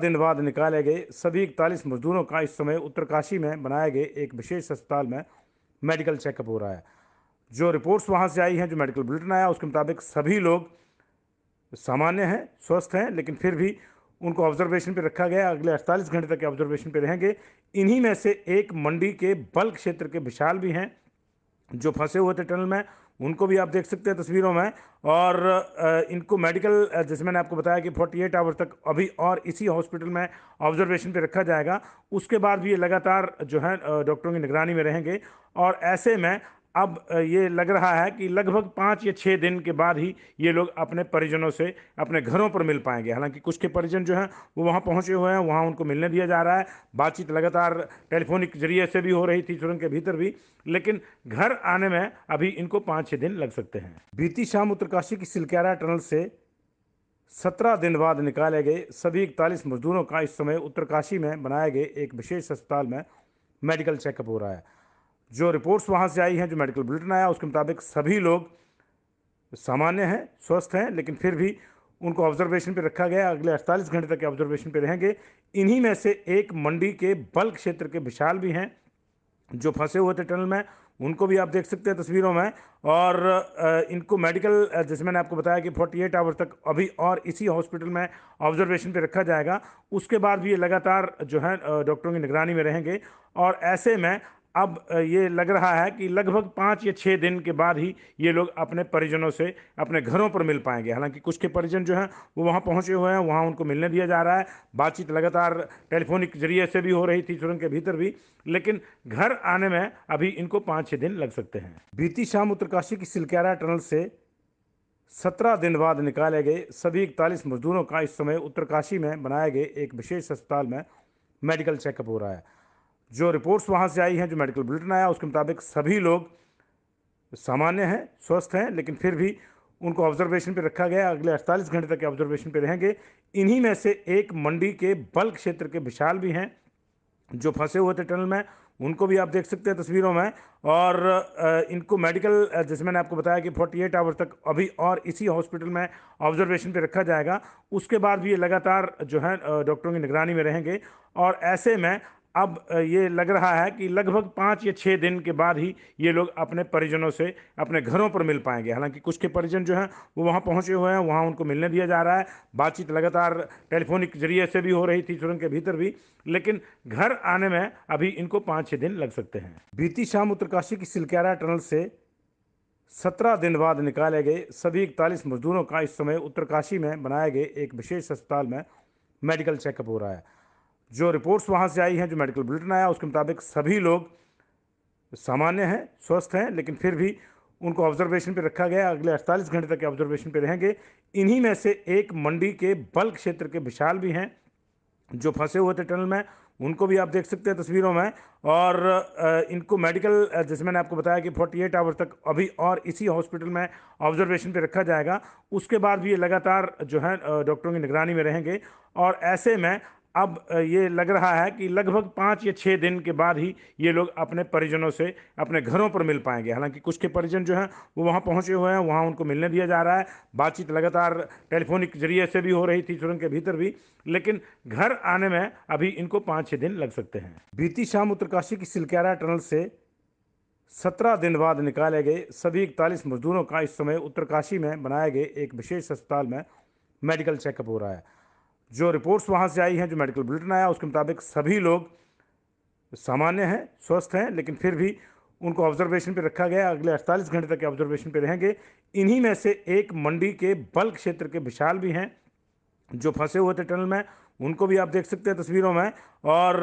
दिन बाद निकाले गए सभी इकतालीस मजदूरों का इस समय उत्तरकाशी में बनाए गए एक विशेष अस्पताल में मेडिकल चेकअप हो रहा है जो रिपोर्ट्स वहाँ से आई हैं जो मेडिकल बुलेटिन आया उसके मुताबिक सभी लोग सामान्य हैं स्वस्थ हैं लेकिन फिर भी उनको ऑब्जर्वेशन पर रखा गया अगले अड़तालीस घंटे तक ऑब्जर्वेशन पर रहेंगे इन्हीं में से एक मंडी के बल्क क्षेत्र के विशाल भी हैं जो फंसे हुए थे टनल में उनको भी आप देख सकते हैं तस्वीरों में और इनको मेडिकल जैसे मैंने आपको बताया कि 48 आवर्स तक अभी और इसी हॉस्पिटल में ऑब्जर्वेशन पे रखा जाएगा उसके बाद भी ये लगातार जो है डॉक्टरों की निगरानी में रहेंगे और ऐसे में अब ये लग रहा है कि लगभग पाँच या छः दिन के बाद ही ये लोग अपने परिजनों से अपने घरों पर मिल पाएंगे हालांकि कुछ के परिजन जो हैं वो वहाँ पहुँचे हुए हैं वहाँ उनको मिलने दिया जा रहा है बातचीत लगातार टेलीफोनिक जरिए से भी हो रही थी सुरंग के भीतर भी लेकिन घर आने में अभी इनको पाँच छः दिन लग सकते हैं बीती शाम उत्तरकाशी की सिलक्यारा टनल से सत्रह दिन बाद निकाले गए सभी इकतालीस मजदूरों का इस समय उत्तरकाशी में बनाए गए एक विशेष अस्पताल में मेडिकल चेकअप हो रहा है जो रिपोर्ट्स वहाँ से आई हैं जो मेडिकल बुलेटिन आया उसके मुताबिक सभी लोग सामान्य हैं स्वस्थ हैं लेकिन फिर भी उनको ऑब्जर्वेशन पर रखा गया अगले 48 घंटे तक के ऑब्जर्वेशन पर रहेंगे इन्हीं में से एक मंडी के बल्क क्षेत्र के विशाल भी हैं जो फंसे हुए थे टनल में उनको भी आप देख सकते हैं तस्वीरों में और इनको मेडिकल जैसे मैंने आपको बताया कि 48 एट आवर तक अभी और इसी हॉस्पिटल में ऑब्जर्वेशन पर रखा जाएगा उसके बाद भी ये लगातार जो है डॉक्टरों की निगरानी में रहेंगे और ऐसे में अब ये लग रहा है कि लगभग पाँच या छः दिन के बाद ही ये लोग अपने परिजनों से अपने घरों पर मिल पाएंगे हालांकि कुछ के परिजन जो हैं वो वहाँ पहुँचे हुए हैं वहाँ उनको मिलने दिया जा रहा है बातचीत लगातार टेलीफोनिक जरिए से भी हो रही थी सुरंग के भीतर भी लेकिन घर आने में अभी इनको पाँच छः दिन लग सकते हैं बीती शाम उत्तरकाशी की सिलक्यारा टनल से सत्रह दिन बाद निकाले गए सभी इकतालीस मजदूरों का इस समय उत्तरकाशी में बनाए गए एक विशेष अस्पताल में मेडिकल चेकअप हो रहा है जो रिपोर्ट्स वहाँ से आई हैं जो मेडिकल बुलेटिन आया उसके मुताबिक सभी लोग सामान्य हैं स्वस्थ हैं लेकिन फिर भी उनको ऑब्जर्वेशन पर रखा गया अगले 48 घंटे तक ऑब्जर्वेशन पर रहेंगे इन्हीं में से एक मंडी के बल्क क्षेत्र के विशाल भी हैं जो फंसे हुए थे टनल में उनको भी आप देख सकते हैं तस्वीरों में और इनको मेडिकल जैसे मैंने आपको बताया कि 48 एट आवर तक अभी और इसी हॉस्पिटल में ऑब्जर्वेशन पर रखा जाएगा उसके बाद भी ये लगातार जो है डॉक्टरों की निगरानी में रहेंगे और ऐसे में अब ये लग रहा है कि लगभग पाँच या छः दिन के बाद ही ये लोग अपने परिजनों से अपने घरों पर मिल पाएंगे हालांकि कुछ के परिजन जो हैं वो वहाँ पहुँचे हुए हैं वहाँ उनको मिलने दिया जा रहा है बातचीत लगातार टेलीफोनिक जरिए से भी हो रही थी सुरंग के भीतर भी लेकिन घर आने में अभी इनको पाँच छः दिन लग सकते हैं बीती शाम उत्तरकाशी की सिलक्यारा टनल से सत्रह दिन बाद निकाले गए सभी इकतालीस मजदूरों का इस समय उत्तरकाशी में बनाए गए एक विशेष अस्पताल में मेडिकल चेकअप हो रहा है जो रिपोर्ट्स वहाँ से आई हैं जो मेडिकल बुलेटिन आया उसके मुताबिक सभी लोग सामान्य हैं स्वस्थ हैं लेकिन फिर भी उनको ऑब्जर्वेशन पर रखा गया अगले 48 घंटे तक के ऑब्जर्वेशन पर रहेंगे इन्हीं में से एक मंडी के बल्क क्षेत्र के विशाल भी हैं जो फंसे हुए थे टनल में उनको भी आप देख सकते हैं तस्वीरों में और इनको मेडिकल जैसे मैंने आपको बताया कि 48 एट आवर तक अभी और इसी हॉस्पिटल में ऑब्जर्वेशन पर रखा जाएगा उसके बाद भी ये लगातार जो है डॉक्टरों की निगरानी में रहेंगे और ऐसे में अब ये लग रहा है कि लगभग पाँच या छः दिन के बाद ही ये लोग अपने परिजनों से अपने घरों पर मिल पाएंगे हालांकि कुछ के परिजन जो हैं वो वहाँ पहुँचे हुए हैं वहाँ उनको मिलने दिया जा रहा है बातचीत लगातार टेलीफोनिक जरिए से भी हो रही थी सुरंग के भीतर भी लेकिन घर आने में अभी इनको पाँच छः दिन लग सकते हैं बीती शाम उत्तरकाशी की सिलक्यारा टनल से सत्रह दिन बाद निकाले गए सभी इकतालीस मजदूरों का इस समय उत्तरकाशी में बनाए गए एक विशेष अस्पताल में मेडिकल चेकअप हो रहा है जो रिपोर्ट्स वहाँ से आई हैं जो मेडिकल बुलेटिन आया उसके मुताबिक सभी लोग सामान्य हैं स्वस्थ हैं लेकिन फिर भी उनको ऑब्जर्वेशन पर रखा गया अगले 48 घंटे तक ऑब्जर्वेशन पर रहेंगे इन्हीं में से एक मंडी के बल्क क्षेत्र के विशाल भी हैं जो फंसे हुए थे टनल में उनको भी आप देख सकते हैं तस्वीरों में और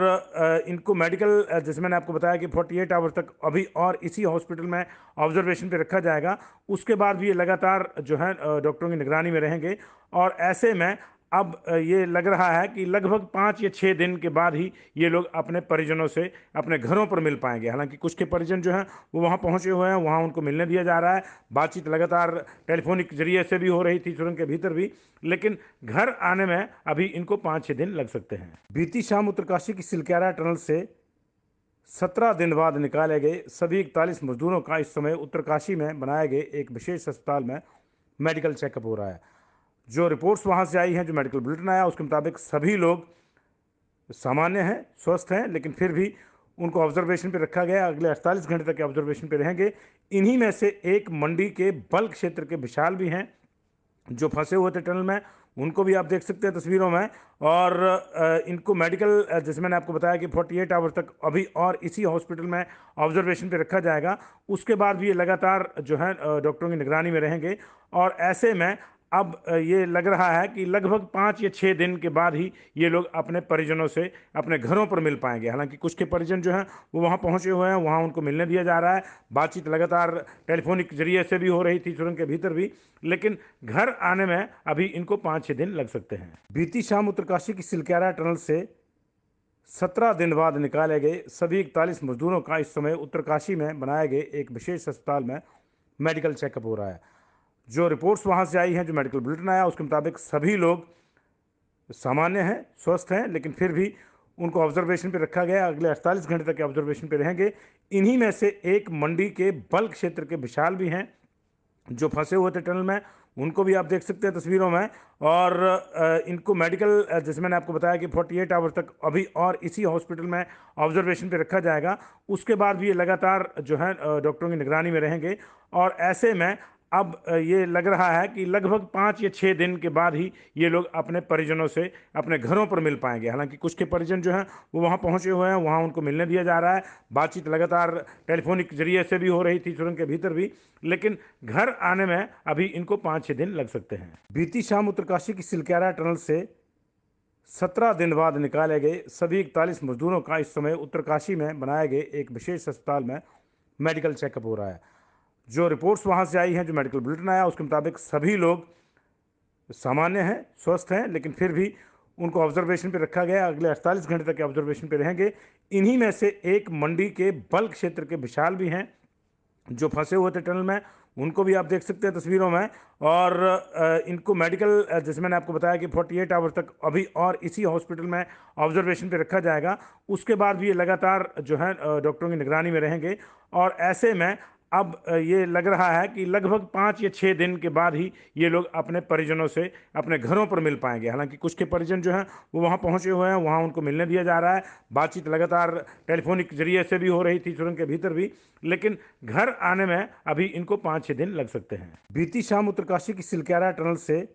इनको मेडिकल जैसे मैंने आपको बताया कि 48 एट आवर्स तक अभी और इसी हॉस्पिटल में ऑब्जर्वेशन पे रखा जाएगा उसके बाद भी ये लगातार जो है डॉक्टरों की निगरानी में रहेंगे और ऐसे में अब ये लग रहा है कि लगभग पाँच या छः दिन के बाद ही ये लोग अपने परिजनों से अपने घरों पर मिल पाएंगे हालांकि कुछ के परिजन जो हैं वो वहाँ पहुँचे हुए हैं वहाँ उनको मिलने दिया जा रहा है बातचीत लगातार टेलीफोनिक जरिए से भी हो रही थी सुरंग के भीतर भी लेकिन घर आने में अभी इनको पाँच छः दिन लग सकते हैं बीती शाम उत्तरकाशी की सिलक्यारा टनल से सत्रह दिन बाद निकाले गए सभी इकतालीस मजदूरों का इस समय उत्तरकाशी में बनाए गए एक विशेष अस्पताल में मेडिकल चेकअप हो रहा है जो रिपोर्ट्स वहाँ से आई हैं जो मेडिकल बुलेटिन आया उसके मुताबिक सभी लोग सामान्य हैं स्वस्थ हैं लेकिन फिर भी उनको ऑब्जर्वेशन पर रखा गया अगले 48 घंटे तक के ऑब्जर्वेशन पर रहेंगे इन्हीं में से एक मंडी के बल्क क्षेत्र के विशाल भी हैं जो फंसे हुए थे टनल में उनको भी आप देख सकते हैं तस्वीरों में और इनको मेडिकल जैसे मैंने आपको बताया कि 48 एट आवर तक अभी और इसी हॉस्पिटल में ऑब्जर्वेशन पर रखा जाएगा उसके बाद भी ये लगातार जो है डॉक्टरों की निगरानी में रहेंगे और ऐसे में अब ये लग रहा है कि लगभग पाँच या छः दिन के बाद ही ये लोग अपने परिजनों से अपने घरों पर मिल पाएंगे हालांकि कुछ के परिजन जो हैं वो वहाँ पहुँचे हुए हैं वहाँ उनको मिलने दिया जा रहा है बातचीत लगातार टेलीफोनिक जरिए से भी हो रही थी सुरंग के भीतर भी लेकिन घर आने में अभी इनको पाँच छः दिन लग सकते हैं बीती शाम उत्तरकाशी की सिलक्यारा टनल से सत्रह दिन बाद निकाले गए सभी इकतालीस मजदूरों का इस समय उत्तरकाशी में बनाए गए एक विशेष अस्पताल में मेडिकल चेकअप हो रहा है जो रिपोर्ट्स वहाँ से आई हैं जो मेडिकल बुलेटिन आया उसके मुताबिक सभी लोग सामान्य हैं स्वस्थ हैं लेकिन फिर भी उनको ऑब्जर्वेशन पर रखा गया अगले 48 घंटे तक के ऑब्जर्वेशन पर रहेंगे इन्हीं में से एक मंडी के बल्क क्षेत्र के विशाल भी हैं जो फंसे हुए थे टनल में उनको भी आप देख सकते हैं तस्वीरों में और इनको मेडिकल जैसे मैंने आपको बताया कि 48 एट आवर तक अभी और इसी हॉस्पिटल में ऑब्जर्वेशन पे रखा जाएगा उसके बाद भी ये लगातार जो है डॉक्टरों की निगरानी में रहेंगे और ऐसे में अब ये लग रहा है कि लगभग पाँच या छः दिन के बाद ही ये लोग अपने परिजनों से अपने घरों पर मिल पाएंगे हालांकि कुछ के परिजन जो हैं वो वहाँ पहुँचे हुए हैं वहाँ उनको मिलने दिया जा रहा है बातचीत लगातार टेलीफोनिक जरिए से भी हो रही थी सुरंग के भीतर भी लेकिन घर आने में अभी इनको पाँच छः दिन लग सकते हैं बीती शाम उत्तरकाशी की सिलक्यारा टनल से सत्रह दिन बाद निकाले गए सभी इकतालीस मजदूरों का इस समय उत्तरकाशी में बनाए गए एक विशेष अस्पताल में मेडिकल चेकअप हो रहा है जो रिपोर्ट्स वहाँ से आई हैं जो मेडिकल बुलेटिन आया उसके मुताबिक सभी लोग सामान्य हैं स्वस्थ हैं लेकिन फिर भी उनको ऑब्जर्वेशन पर रखा गया अगले 48 घंटे तक के ऑब्जर्वेशन पर रहेंगे इन्हीं में से एक मंडी के बल्क क्षेत्र के विशाल भी हैं जो फंसे हुए थे टनल में उनको भी आप देख सकते हैं तस्वीरों में और इनको मेडिकल जैसे मैंने आपको बताया कि 48 एट आवर तक अभी और इसी हॉस्पिटल में ऑब्जर्वेशन पर रखा जाएगा उसके बाद भी ये लगातार जो है डॉक्टरों की निगरानी में रहेंगे और ऐसे में अब ये लग रहा है कि लगभग पाँच या छः दिन के बाद ही ये लोग अपने परिजनों से अपने घरों पर मिल पाएंगे हालांकि कुछ के परिजन जो हैं वो वहाँ पहुँचे हुए हैं वहाँ उनको मिलने दिया जा रहा है बातचीत लगातार टेलीफोनिक जरिए से भी हो रही थी सुरंग के भीतर भी लेकिन घर आने में अभी इनको पाँच छः दिन लग सकते हैं बीती शाम उत्तरकाशी की सिलक्यारा टनल से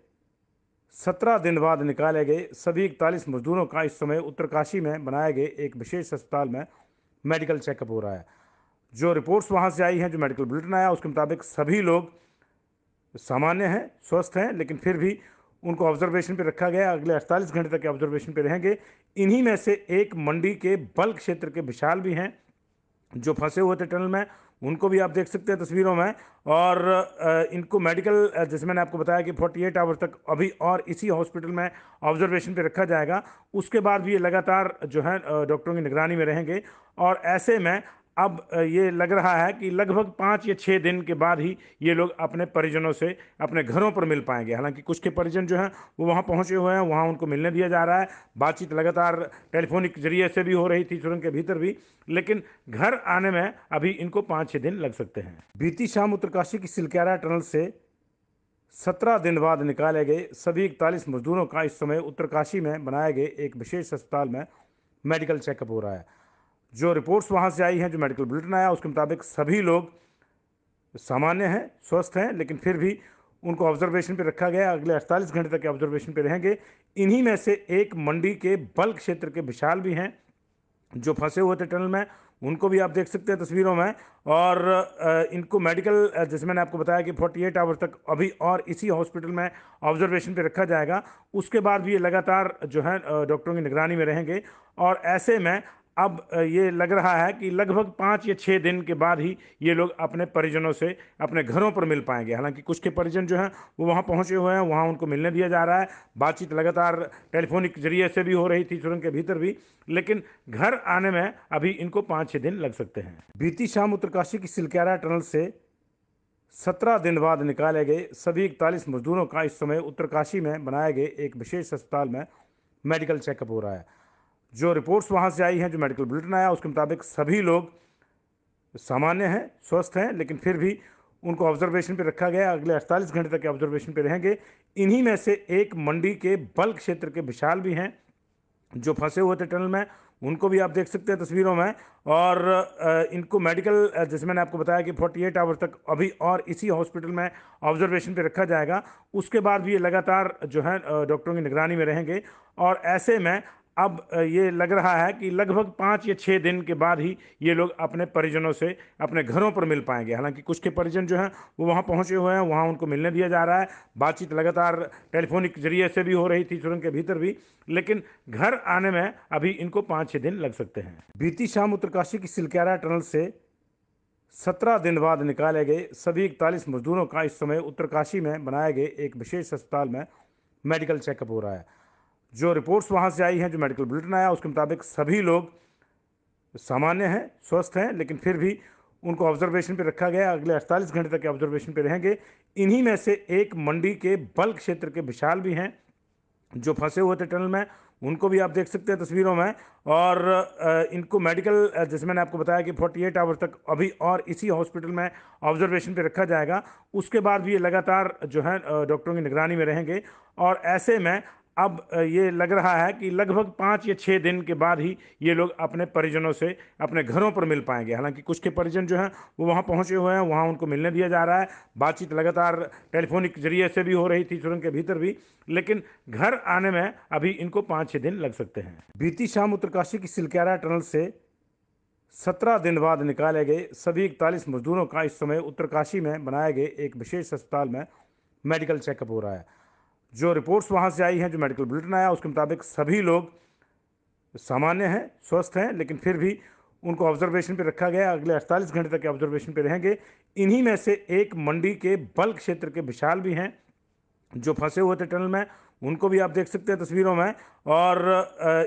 सत्रह दिन बाद निकाले गए सभी इकतालीस मजदूरों का इस समय उत्तरकाशी में बनाए गए एक विशेष अस्पताल में मेडिकल चेकअप हो रहा है जो रिपोर्ट्स वहाँ से आई हैं जो मेडिकल बुलेटिन आया उसके मुताबिक सभी लोग सामान्य हैं स्वस्थ हैं लेकिन फिर भी उनको ऑब्जर्वेशन पर रखा गया अगले 48 घंटे तक के ऑब्जर्वेशन पर रहेंगे इन्हीं में से एक मंडी के बल्क क्षेत्र के विशाल भी हैं जो फंसे हुए थे टनल में उनको भी आप देख सकते हैं तस्वीरों में और इनको मेडिकल जैसे मैंने आपको बताया कि 48 एट आवर तक अभी और इसी हॉस्पिटल में ऑब्जर्वेशन पर रखा जाएगा उसके बाद भी ये लगातार जो है डॉक्टरों की निगरानी में रहेंगे और ऐसे में अब ये लग रहा है कि लगभग पाँच या छः दिन के बाद ही ये लोग अपने परिजनों से अपने घरों पर मिल पाएंगे हालांकि कुछ के परिजन जो हैं वो वहाँ पहुँचे हुए हैं वहाँ उनको मिलने दिया जा रहा है बातचीत लगातार टेलीफोनिक जरिए से भी हो रही थी सुरंग के भीतर भी लेकिन घर आने में अभी इनको पाँच छः दिन लग सकते हैं बीती शाम उत्तरकाशी की सिलक्यारा टनल से सत्रह दिन बाद निकाले गए सभी इकतालीस मजदूरों का इस समय उत्तरकाशी में बनाए गए एक विशेष अस्पताल में मेडिकल चेकअप हो रहा है जो रिपोर्ट्स वहाँ से आई हैं जो मेडिकल बुलेटिन आया उसके मुताबिक सभी लोग सामान्य हैं स्वस्थ हैं लेकिन फिर भी उनको ऑब्जर्वेशन पर रखा गया अगले 48 घंटे तक ऑब्जर्वेशन पर रहेंगे इन्हीं में से एक मंडी के बल्क क्षेत्र के विशाल भी हैं जो फंसे हुए थे टनल में उनको भी आप देख सकते हैं तस्वीरों में और इनको मेडिकल जैसे मैंने आपको बताया कि 48 एट आवर तक अभी और इसी हॉस्पिटल में ऑब्जर्वेशन पर रखा जाएगा उसके बाद भी ये लगातार जो है डॉक्टरों की निगरानी में रहेंगे और ऐसे में अब ये लग रहा है कि लगभग पाँच या छः दिन के बाद ही ये लोग अपने परिजनों से अपने घरों पर मिल पाएंगे हालांकि कुछ के परिजन जो हैं वो वहाँ पहुँचे हुए हैं वहाँ उनको मिलने दिया जा रहा है बातचीत लगातार टेलीफोनिक जरिए से भी हो रही थी सुरंग के भीतर भी लेकिन घर आने में अभी इनको पाँच छः दिन लग सकते हैं बीती शाम उत्तरकाशी की सिलक्यारा टनल से सत्रह दिन बाद निकाले गए सभी इकतालीस मजदूरों का इस समय उत्तरकाशी में बनाए गए एक विशेष अस्पताल में मेडिकल चेकअप हो रहा है जो रिपोर्ट्स वहाँ से आई हैं जो मेडिकल बुलेटिन आया उसके मुताबिक सभी लोग सामान्य हैं स्वस्थ हैं लेकिन फिर भी उनको ऑब्जर्वेशन पर रखा गया अगले 48 घंटे तक के ऑब्जर्वेशन पर रहेंगे इन्हीं में से एक मंडी के बल्क क्षेत्र के विशाल भी हैं जो फंसे हुए थे टनल में उनको भी आप देख सकते हैं तस्वीरों में और इनको मेडिकल जैसे मैंने आपको बताया कि 48 आवर तक अभी और इसी हॉस्पिटल में ऑब्जर्वेशन पर रखा जाएगा उसके बाद भी ये लगातार जो है डॉक्टरों की निगरानी में रहेंगे और ऐसे में अब ये लग रहा है कि लगभग पाँच या छः दिन के बाद ही ये लोग अपने परिजनों से अपने घरों पर मिल पाएंगे हालांकि कुछ के परिजन जो हैं वो वहाँ पहुँचे हुए हैं वहाँ उनको मिलने दिया जा रहा है बातचीत लगातार टेलीफोनिक जरिए से भी हो रही थी सुरंग के भीतर भी लेकिन घर आने में अभी इनको पाँच छः दिन लग सकते हैं बीती शाम उत्तरकाशी की सिलक्यारा टनल से सत्रह दिन बाद निकाले गए सभी इकतालीस मजदूरों का इस समय उत्तरकाशी में बनाए गए एक विशेष अस्पताल में मेडिकल चेकअप हो रहा है जो रिपोर्ट्स वहाँ से आई हैं जो मेडिकल बुलेटिन आया उसके मुताबिक सभी लोग सामान्य हैं स्वस्थ हैं लेकिन फिर भी उनको ऑब्जर्वेशन पर रखा गया अगले 48 घंटे तक ऑब्जर्वेशन पर रहेंगे इन्हीं में से एक मंडी के बल्क क्षेत्र के विशाल भी हैं जो फंसे हुए थे टनल में उनको भी आप देख सकते हैं तस्वीरों में और इनको मेडिकल जैसे मैंने आपको बताया कि 48 आवर्स तक अभी और इसी हॉस्पिटल में ऑब्जर्वेशन पर रखा जाएगा उसके बाद भी ये लगातार जो है डॉक्टरों की निगरानी में रहेंगे और ऐसे में अब ये लग रहा है कि लगभग पाँच या छः दिन के बाद ही ये लोग अपने परिजनों से अपने घरों पर मिल पाएंगे हालांकि कुछ के परिजन जो हैं वो वहाँ पहुँचे हुए हैं वहाँ उनको मिलने दिया जा रहा है बातचीत लगातार टेलीफोनिक जरिए से भी हो रही थी सुरंग के भीतर भी लेकिन घर आने में अभी इनको पाँच छः दिन लग सकते हैं बीती शाम उत्तरकाशी की सिलक्यारा टनल से सत्रह दिन बाद निकाले गए सभी इकतालीस मजदूरों का इस समय उत्तरकाशी में बनाए गए एक विशेष अस्पताल में मेडिकल चेकअप हो रहा है जो रिपोर्ट्स वहाँ से आई हैं जो मेडिकल बुलेटिन आया उसके मुताबिक सभी लोग सामान्य हैं स्वस्थ हैं लेकिन फिर भी उनको ऑब्जर्वेशन पर रखा गया अगले 48 घंटे तक ऑब्जर्वेशन पर रहेंगे इन्हीं में से एक मंडी के बल्क क्षेत्र के विशाल भी हैं जो फंसे हुए थे टनल में उनको भी आप देख सकते हैं तस्वीरों में और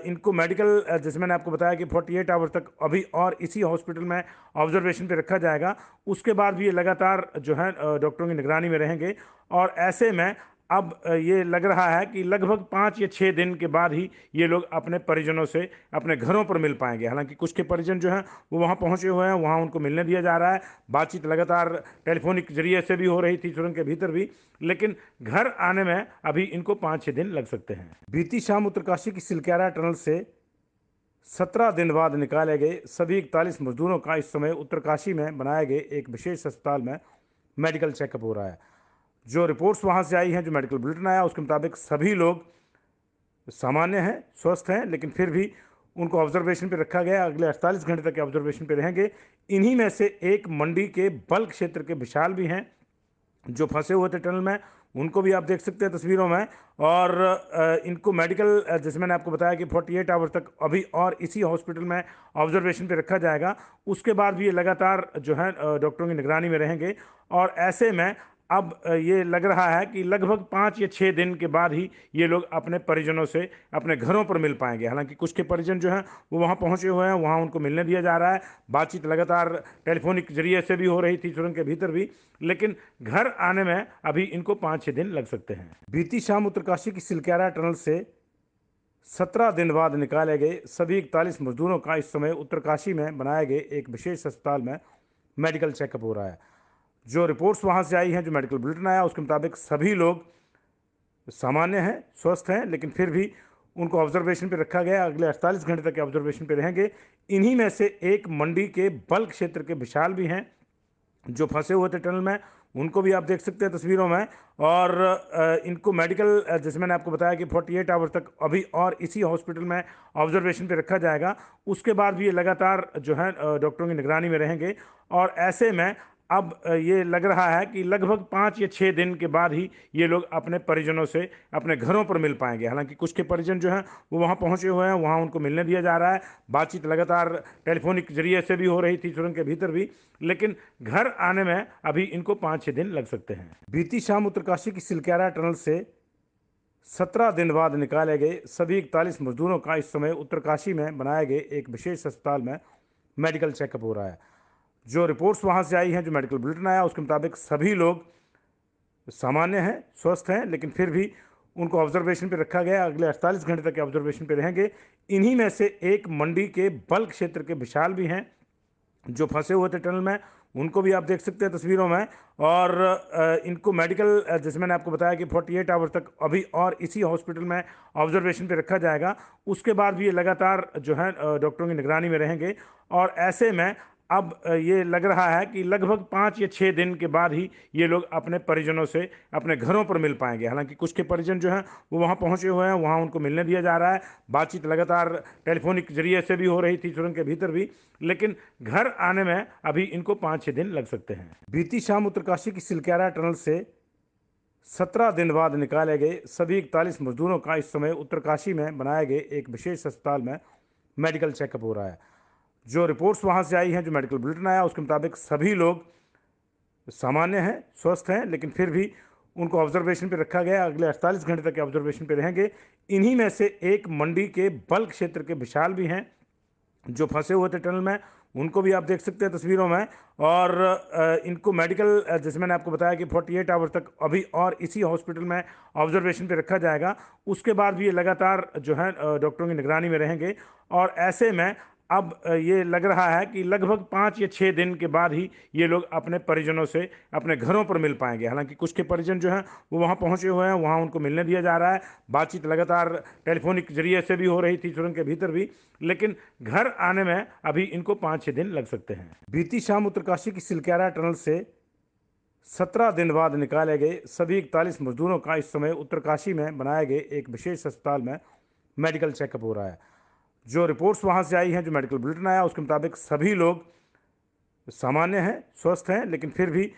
इनको मेडिकल जैसे मैंने आपको बताया कि 48 एट आवर तक अभी और इसी हॉस्पिटल में ऑब्जर्वेशन पर रखा जाएगा उसके बाद भी ये लगातार जो है डॉक्टरों की निगरानी में रहेंगे और ऐसे में अब ये लग रहा है कि लगभग पाँच या छः दिन के बाद ही ये लोग अपने परिजनों से अपने घरों पर मिल पाएंगे हालांकि कुछ के परिजन जो हैं वो वहाँ पहुँचे हुए हैं वहाँ उनको मिलने दिया जा रहा है बातचीत लगातार टेलीफोनिक जरिए से भी हो रही थी सुरंग के भीतर भी लेकिन घर आने में अभी इनको पाँच छः दिन लग सकते हैं बीती शाम उत्तरकाशी की सिलक्यारा टनल से सत्रह दिन बाद निकाले गए सभी इकतालीस मजदूरों का इस समय उत्तरकाशी में बनाए गए एक विशेष अस्पताल में मेडिकल चेकअप हो रहा है जो रिपोर्ट्स वहाँ से आई हैं जो मेडिकल बुलेटिन आया उसके मुताबिक सभी लोग सामान्य हैं स्वस्थ हैं लेकिन फिर भी उनको ऑब्जर्वेशन पर रखा गया अगले 48 घंटे तक के ऑब्जर्वेशन पर रहेंगे इन्हीं में से एक मंडी के बल्क क्षेत्र के विशाल भी हैं जो फंसे हुए थे टनल में उनको भी आप देख सकते हैं तस्वीरों में और इनको मेडिकल जैसे मैंने आपको बताया कि 48 एट आवर तक अभी और इसी हॉस्पिटल में ऑब्जर्वेशन पर रखा जाएगा उसके बाद भी ये लगातार जो है डॉक्टरों की निगरानी में रहेंगे और ऐसे में अब ये लग रहा है कि लगभग पाँच या छः दिन के बाद ही ये लोग अपने परिजनों से अपने घरों पर मिल पाएंगे हालांकि कुछ के परिजन जो हैं वो वहाँ पहुँचे हुए हैं वहाँ उनको मिलने दिया जा रहा है बातचीत लगातार टेलीफोनिक जरिए से भी हो रही थी सुरंग के भीतर भी लेकिन घर आने में अभी इनको पाँच छः दिन लग सकते हैं बीती शाम उत्तरकाशी की सिलक्यारा टनल से सत्रह दिन बाद निकाले गए सभी इकतालीस मजदूरों का इस समय उत्तरकाशी में बनाए गए एक विशेष अस्पताल में मेडिकल चेकअप हो रहा है जो रिपोर्ट्स वहाँ से आई हैं जो मेडिकल बुलेटिन आया उसके मुताबिक सभी लोग सामान्य हैं स्वस्थ हैं लेकिन फिर भी उनको ऑब्जर्वेशन पर रखा गया अगले 48 घंटे तक ऑब्जर्वेशन पर रहेंगे इन्हीं में से एक मंडी के बल्क क्षेत्र के विशाल भी हैं जो फंसे हुए थे टनल में उनको भी आप देख सकते हैं तस्वीरों में और इनको मेडिकल जैसे मैंने आपको बताया कि 48 एट आवर तक अभी और इसी हॉस्पिटल में ऑब्जर्वेशन पर रखा जाएगा उसके बाद भी ये लगातार जो है डॉक्टरों की निगरानी में रहेंगे और ऐसे में अब ये लग रहा है कि लगभग पाँच या छः दिन के बाद ही ये लोग अपने परिजनों से अपने घरों पर मिल पाएंगे हालांकि कुछ के परिजन जो हैं वो वहाँ पहुँचे हुए हैं वहाँ उनको मिलने दिया जा रहा है बातचीत लगातार टेलीफोनिक जरिए से भी हो रही थी सुरंग के भीतर भी लेकिन घर आने में अभी इनको पाँच छः दिन लग सकते हैं बीती शाम उत्तरकाशी की सिलक्यारा टनल से सत्रह दिन बाद निकाले गए सभी इकतालीस मजदूरों का इस समय उत्तरकाशी में बनाए गए एक विशेष अस्पताल में मेडिकल चेकअप हो रहा है जो रिपोर्ट्स वहाँ से आई हैं जो मेडिकल बुलेटिन आया उसके मुताबिक सभी लोग सामान्य हैं स्वस्थ हैं लेकिन फिर भी उनको ऑब्जर्वेशन पर रखा गया अगले 48 घंटे तक के ऑब्जर्वेशन पर रहेंगे इन्हीं में से एक मंडी के बल्क क्षेत्र के विशाल भी हैं जो फंसे हुए थे टनल में उनको भी आप देख सकते हैं तस्वीरों में और इनको मेडिकल जैसे मैंने आपको बताया कि 48 एट आवर तक अभी और इसी हॉस्पिटल में ऑब्जर्वेशन पर रखा जाएगा उसके बाद भी ये लगातार जो है डॉक्टरों की निगरानी में रहेंगे और ऐसे में अब ये लग रहा है कि लगभग पाँच या छः दिन के बाद ही ये लोग अपने परिजनों से अपने घरों पर मिल पाएंगे हालांकि कुछ के परिजन जो हैं वो वहाँ पहुँचे हुए हैं वहाँ उनको मिलने दिया जा रहा है बातचीत लगातार टेलीफोनिक जरिए से भी हो रही थी सुरंग के भीतर भी लेकिन घर आने में अभी इनको पाँच छः दिन लग सकते हैं बीती शाम उत्तरकाशी की सिलक्यारा टनल से सत्रह दिन बाद निकाले गए सभी इकतालीस मजदूरों का इस समय उत्तरकाशी में बनाए गए एक विशेष अस्पताल में मेडिकल चेकअप हो रहा है जो रिपोर्ट्स वहाँ से आई हैं जो मेडिकल बुलेटिन आया उसके मुताबिक सभी लोग सामान्य हैं स्वस्थ हैं लेकिन फिर भी उनको ऑब्जर्वेशन पर रखा गया अगले 48 घंटे तक के ऑब्जर्वेशन पर रहेंगे इन्हीं में से एक मंडी के बल्क क्षेत्र के विशाल भी हैं जो फंसे हुए थे टनल में उनको भी आप देख सकते हैं तस्वीरों में और इनको मेडिकल जैसे मैंने आपको बताया कि 48 एट आवर तक अभी और इसी हॉस्पिटल में ऑब्जर्वेशन पे रखा जाएगा उसके बाद भी ये लगातार जो है डॉक्टरों की निगरानी में रहेंगे और ऐसे में अब ये लग रहा है कि लगभग पाँच या छः दिन के बाद ही ये लोग अपने परिजनों से अपने घरों पर मिल पाएंगे हालांकि कुछ के परिजन जो हैं वो वहाँ पहुँचे हुए हैं वहाँ उनको मिलने दिया जा रहा है बातचीत लगातार टेलीफोनिक जरिए से भी हो रही थी सुरंग के भीतर भी लेकिन घर आने में अभी इनको पाँच छः दिन लग सकते हैं बीती शाम उत्तरकाशी की सिलक्यारा टनल से सत्रह दिन बाद निकाले गए सभी इकतालीस मजदूरों का इस समय उत्तरकाशी में बनाए गए एक विशेष अस्पताल में मेडिकल चेकअप हो रहा है जो रिपोर्ट्स वहाँ से आई हैं जो मेडिकल बुलेटिन आया उसके मुताबिक सभी लोग सामान्य हैं स्वस्थ हैं लेकिन फिर भी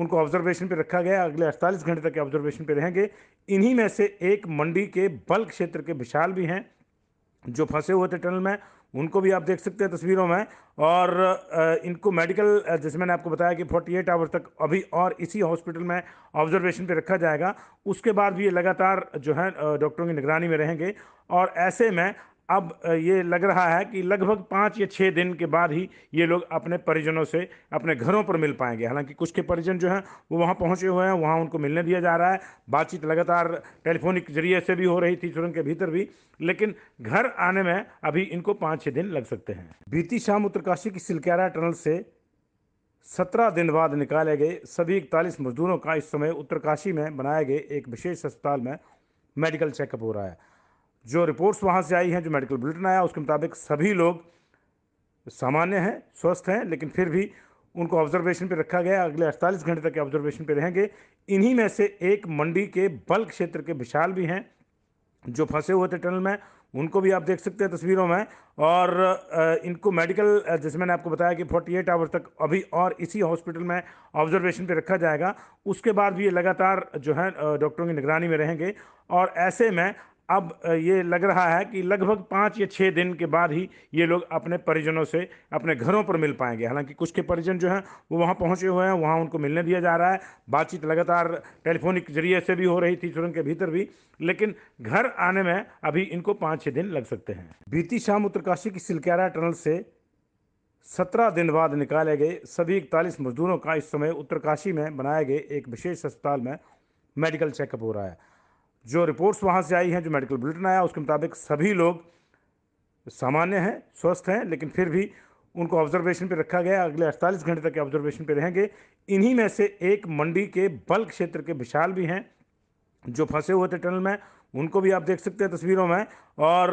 उनको ऑब्जर्वेशन पर रखा गया अगले 48 घंटे तक के ऑब्जर्वेशन पर रहेंगे इन्हीं में से एक मंडी के बल्क क्षेत्र के विशाल भी हैं जो फंसे हुए थे टनल में उनको भी आप देख सकते हैं तस्वीरों में और इनको मेडिकल जैसे मैंने आपको बताया कि 48 एट आवर तक अभी और इसी हॉस्पिटल में ऑब्जर्वेशन पर रखा जाएगा उसके बाद भी ये लगातार जो है डॉक्टरों की निगरानी में रहेंगे और ऐसे में अब ये लग रहा है कि लगभग पाँच या छः दिन के बाद ही ये लोग अपने परिजनों से अपने घरों पर मिल पाएंगे हालांकि कुछ के परिजन जो हैं वो वहाँ पहुँचे हुए हैं वहाँ उनको मिलने दिया जा रहा है बातचीत लगातार टेलीफोनिक जरिए से भी हो रही थी सुरंग के भीतर भी लेकिन घर आने में अभी इनको पाँच छः दिन लग सकते हैं बीती शाम उत्तरकाशी की सिलक्यारा टनल से सत्रह दिन बाद निकाले गए सभी इकतालीस मजदूरों का इस समय उत्तरकाशी में बनाए गए एक विशेष अस्पताल में मेडिकल चेकअप हो रहा है जो रिपोर्ट्स वहाँ से आई हैं जो मेडिकल बुलेटिन आया उसके मुताबिक सभी लोग सामान्य हैं स्वस्थ हैं लेकिन फिर भी उनको ऑब्जर्वेशन पर रखा गया अगले 48 घंटे तक ऑब्जर्वेशन पर रहेंगे इन्हीं में से एक मंडी के बल्क क्षेत्र के विशाल भी हैं जो फंसे हुए थे टनल में उनको भी आप देख सकते हैं तस्वीरों में और इनको मेडिकल जैसे मैंने आपको बताया कि 48 एट आवर तक अभी और इसी हॉस्पिटल में ऑब्जर्वेशन पर रखा जाएगा उसके बाद भी ये लगातार जो है डॉक्टरों की निगरानी में रहेंगे और ऐसे में अब ये लग रहा है कि लगभग पाँच या छः दिन के बाद ही ये लोग अपने परिजनों से अपने घरों पर मिल पाएंगे हालांकि कुछ के परिजन जो हैं वो वहाँ पहुँचे हुए हैं वहाँ उनको मिलने दिया जा रहा है बातचीत लगातार टेलीफोनिक जरिए से भी हो रही थी सुरंग के भीतर भी लेकिन घर आने में अभी इनको पाँच छः दिन लग सकते हैं बीती शाम उत्तरकाशी की सिलक्यारा टनल से सत्रह दिन बाद निकाले गए सभी इकतालीस मजदूरों का इस समय उत्तरकाशी में बनाए गए एक विशेष अस्पताल में मेडिकल चेकअप हो रहा है जो रिपोर्ट्स वहाँ से आई हैं जो मेडिकल बुलेटिन आया उसके मुताबिक सभी लोग सामान्य हैं स्वस्थ हैं लेकिन फिर भी उनको ऑब्जर्वेशन पर रखा गया अगले 48 घंटे तक के ऑब्जर्वेशन पर रहेंगे इन्हीं में से एक मंडी के बल्क क्षेत्र के विशाल भी हैं जो फंसे हुए थे टनल में उनको भी आप देख सकते हैं तस्वीरों में और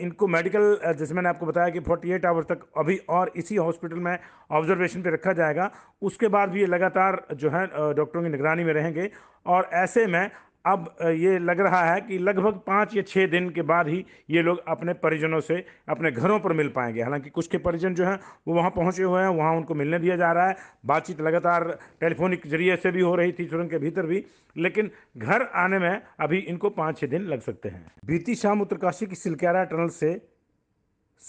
इनको मेडिकल जैसे मैंने आपको बताया कि 48 एट आवर तक अभी और इसी हॉस्पिटल में ऑब्जर्वेशन पर रखा जाएगा उसके बाद भी ये लगातार जो है डॉक्टरों की निगरानी में रहेंगे और ऐसे में अब ये लग रहा है कि लगभग पाँच या छः दिन के बाद ही ये लोग अपने परिजनों से अपने घरों पर मिल पाएंगे हालांकि कुछ के परिजन जो हैं वो वहाँ पहुँचे हुए हैं वहाँ उनको मिलने दिया जा रहा है बातचीत लगातार टेलीफोनिक जरिए से भी हो रही थी सुरंग के भीतर भी लेकिन घर आने में अभी इनको पाँच छः दिन लग सकते हैं बीती शाम उत्तरकाशी की सिलक्यारा टनल से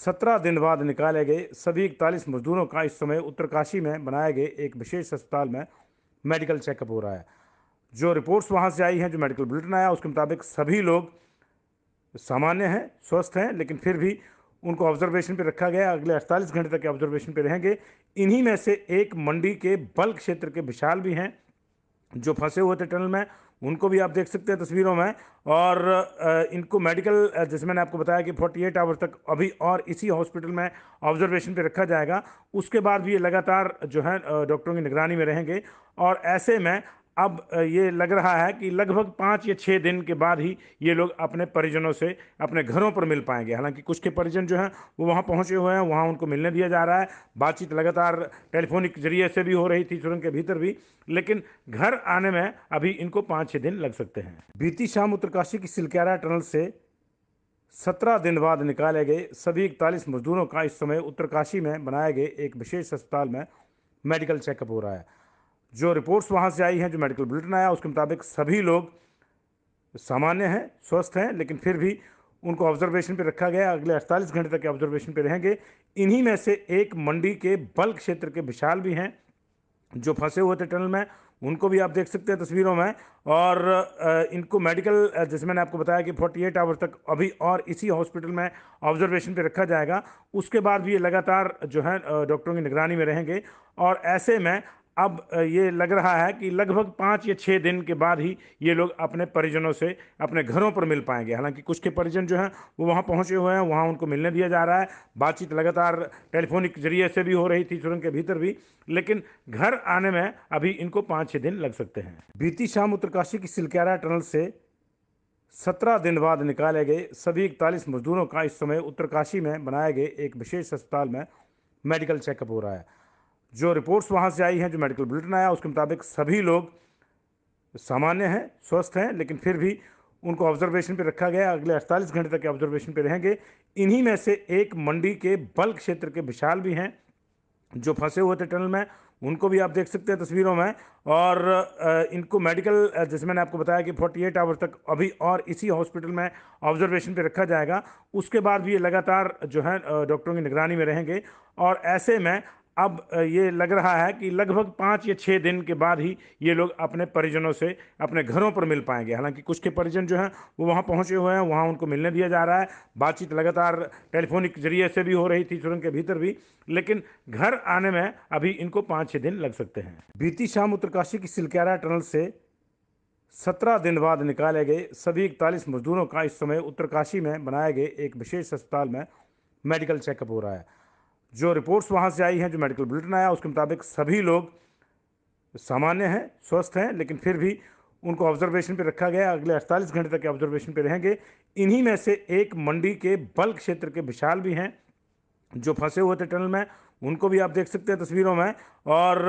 सत्रह दिन बाद निकाले गए सभी इकतालीस मजदूरों का इस समय उत्तरकाशी में बनाए गए एक विशेष अस्पताल में मेडिकल चेकअप हो रहा है जो रिपोर्ट्स वहाँ से आई हैं जो मेडिकल बुलेटिन आया उसके मुताबिक सभी लोग सामान्य हैं स्वस्थ हैं लेकिन फिर भी उनको ऑब्जर्वेशन पर रखा गया अगले 48 घंटे तक के ऑब्जर्वेशन पर रहेंगे इन्हीं में से एक मंडी के बल्क क्षेत्र के विशाल भी हैं जो फंसे हुए थे टनल में उनको भी आप देख सकते हैं तस्वीरों में और इनको मेडिकल जैसे मैंने आपको बताया कि 48 एट आवर तक अभी और इसी हॉस्पिटल में ऑब्जर्वेशन पर रखा जाएगा उसके बाद भी ये लगातार जो है डॉक्टरों की निगरानी में रहेंगे और ऐसे में अब ये लग रहा है कि लगभग पाँच या छः दिन के बाद ही ये लोग अपने परिजनों से अपने घरों पर मिल पाएंगे हालांकि कुछ के परिजन जो हैं वो वहाँ पहुँचे हुए हैं वहाँ उनको मिलने दिया जा रहा है बातचीत लगातार टेलीफोनिक जरिए से भी हो रही थी सुरंग के भीतर भी लेकिन घर आने में अभी इनको पाँच छः दिन लग सकते हैं बीती शाम उत्तरकाशी की सिलक्यारा टनल से सत्रह दिन बाद निकाले गए सभी इकतालीस मजदूरों का इस समय उत्तरकाशी में बनाए गए एक विशेष अस्पताल में मेडिकल चेकअप हो रहा है जो रिपोर्ट्स वहाँ से आई हैं जो मेडिकल बुलेटिन आया उसके मुताबिक सभी लोग सामान्य हैं स्वस्थ हैं लेकिन फिर भी उनको ऑब्जर्वेशन पर रखा गया अगले 48 घंटे तक के ऑब्जर्वेशन पर रहेंगे इन्हीं में से एक मंडी के बल्क क्षेत्र के विशाल भी हैं जो फंसे हुए थे टनल में उनको भी आप देख सकते हैं तस्वीरों में और इनको मेडिकल जैसे मैंने आपको बताया कि 48 एट आवर तक अभी और इसी हॉस्पिटल में ऑब्जर्वेशन पर रखा जाएगा उसके बाद भी ये लगातार जो है डॉक्टरों की निगरानी में रहेंगे और ऐसे में अब ये लग रहा है कि लगभग पाँच या छः दिन के बाद ही ये लोग अपने परिजनों से अपने घरों पर मिल पाएंगे हालांकि कुछ के परिजन जो हैं वो वहाँ पहुँचे हुए हैं वहाँ उनको मिलने दिया जा रहा है बातचीत लगातार टेलीफोनिक जरिए से भी हो रही थी सुरंग के भीतर भी लेकिन घर आने में अभी इनको पाँच छः दिन लग सकते हैं बीती शाम उत्तरकाशी की सिलक्यारा टनल से सत्रह दिन बाद निकाले गए सभी इकतालीस मजदूरों का इस समय उत्तरकाशी में बनाए गए एक विशेष अस्पताल में मेडिकल चेकअप हो रहा है जो रिपोर्ट्स वहाँ से आई हैं जो मेडिकल बुलेटिन आया उसके मुताबिक सभी लोग सामान्य हैं स्वस्थ हैं लेकिन फिर भी उनको ऑब्जर्वेशन पर रखा गया अगले 48 घंटे तक ऑब्जर्वेशन पर रहेंगे इन्हीं में से एक मंडी के बल्क क्षेत्र के विशाल भी हैं जो फंसे हुए थे टनल में उनको भी आप देख सकते हैं तस्वीरों में और इनको मेडिकल जैसे मैंने आपको बताया कि 48 एट आवर तक अभी और इसी हॉस्पिटल में ऑब्जर्वेशन पे रखा जाएगा उसके बाद भी ये लगातार जो है डॉक्टरों की निगरानी में रहेंगे और ऐसे में अब ये लग रहा है कि लगभग पाँच या छः दिन के बाद ही ये लोग अपने परिजनों से अपने घरों पर मिल पाएंगे हालांकि कुछ के परिजन जो हैं वो वहाँ पहुँचे हुए हैं वहाँ उनको मिलने दिया जा रहा है बातचीत लगातार टेलीफोनिक जरिए से भी हो रही थी सुरंग के भीतर भी लेकिन घर आने में अभी इनको पाँच छः दिन लग सकते हैं बीती शाम उत्तरकाशी की सिलक्यारा टनल से सत्रह दिन बाद निकाले गए सभी इकतालीस मजदूरों का इस समय उत्तरकाशी में बनाए गए एक विशेष अस्पताल में मेडिकल चेकअप हो रहा है जो रिपोर्ट्स वहाँ से आई हैं जो मेडिकल बुलेटिन आया उसके मुताबिक सभी लोग सामान्य हैं स्वस्थ हैं लेकिन फिर भी उनको ऑब्जर्वेशन पर रखा गया अगले 48 घंटे तक के ऑब्जर्वेशन पर रहेंगे इन्हीं में से एक मंडी के बल्क क्षेत्र के विशाल भी हैं जो फंसे हुए थे टनल में उनको भी आप देख सकते हैं तस्वीरों में और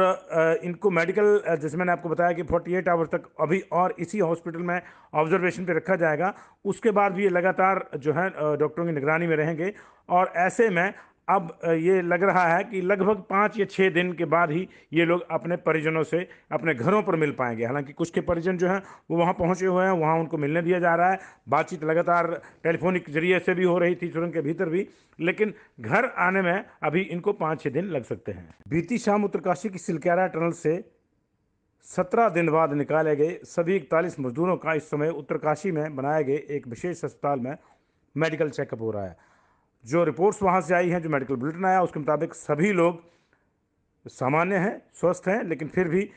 इनको मेडिकल जैसे मैंने आपको बताया कि 48 एट आवर तक अभी और इसी हॉस्पिटल में ऑब्जर्वेशन पर रखा जाएगा उसके बाद भी ये लगातार जो है डॉक्टरों की निगरानी में रहेंगे और ऐसे में अब ये लग रहा है कि लगभग पाँच या छः दिन के बाद ही ये लोग अपने परिजनों से अपने घरों पर मिल पाएंगे हालांकि कुछ के परिजन जो हैं वो वहाँ पहुँचे हुए हैं वहाँ उनको मिलने दिया जा रहा है बातचीत लगातार टेलीफोनिक जरिए से भी हो रही थी सुरंग के भीतर भी लेकिन घर आने में अभी इनको पाँच छः दिन लग सकते हैं बीती शाम उत्तरकाशी की सिलक्यारा टनल से सत्रह दिन बाद निकाले गए सभी इकतालीस मजदूरों का इस समय उत्तरकाशी में बनाए गए एक विशेष अस्पताल में मेडिकल चेकअप हो रहा है जो रिपोर्ट्स वहाँ से आई हैं जो मेडिकल बुलेटिन आया उसके मुताबिक सभी लोग सामान्य हैं स्वस्थ हैं लेकिन फिर भी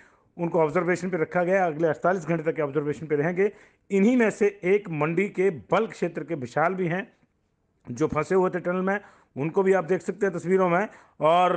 उनको ऑब्जर्वेशन पर रखा गया अगले 48 घंटे तक के ऑब्जर्वेशन पर रहेंगे इन्हीं में से एक मंडी के बल्क क्षेत्र के विशाल भी हैं जो फंसे हुए थे टनल में उनको भी आप देख सकते हैं तस्वीरों में और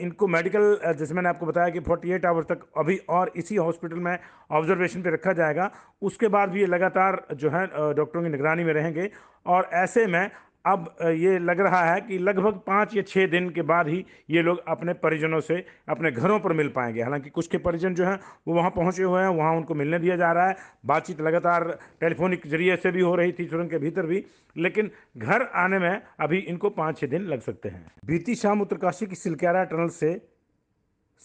इनको मेडिकल जैसे मैंने आपको बताया कि 48 एट आवर तक अभी और इसी हॉस्पिटल में ऑब्जर्वेशन पर रखा जाएगा उसके बाद भी ये लगातार जो है डॉक्टरों की निगरानी में रहेंगे और ऐसे में अब ये लग रहा है कि लगभग पाँच या छः दिन के बाद ही ये लोग अपने परिजनों से अपने घरों पर मिल पाएंगे हालांकि कुछ के परिजन जो हैं वो वहाँ पहुँचे हुए हैं वहाँ उनको मिलने दिया जा रहा है बातचीत लगातार टेलीफोनिक जरिए से भी हो रही थी सुरंग के भीतर भी लेकिन घर आने में अभी इनको पाँच छः दिन लग सकते हैं बीती शाम उत्तरकाशी की सिलक्यारा टनल से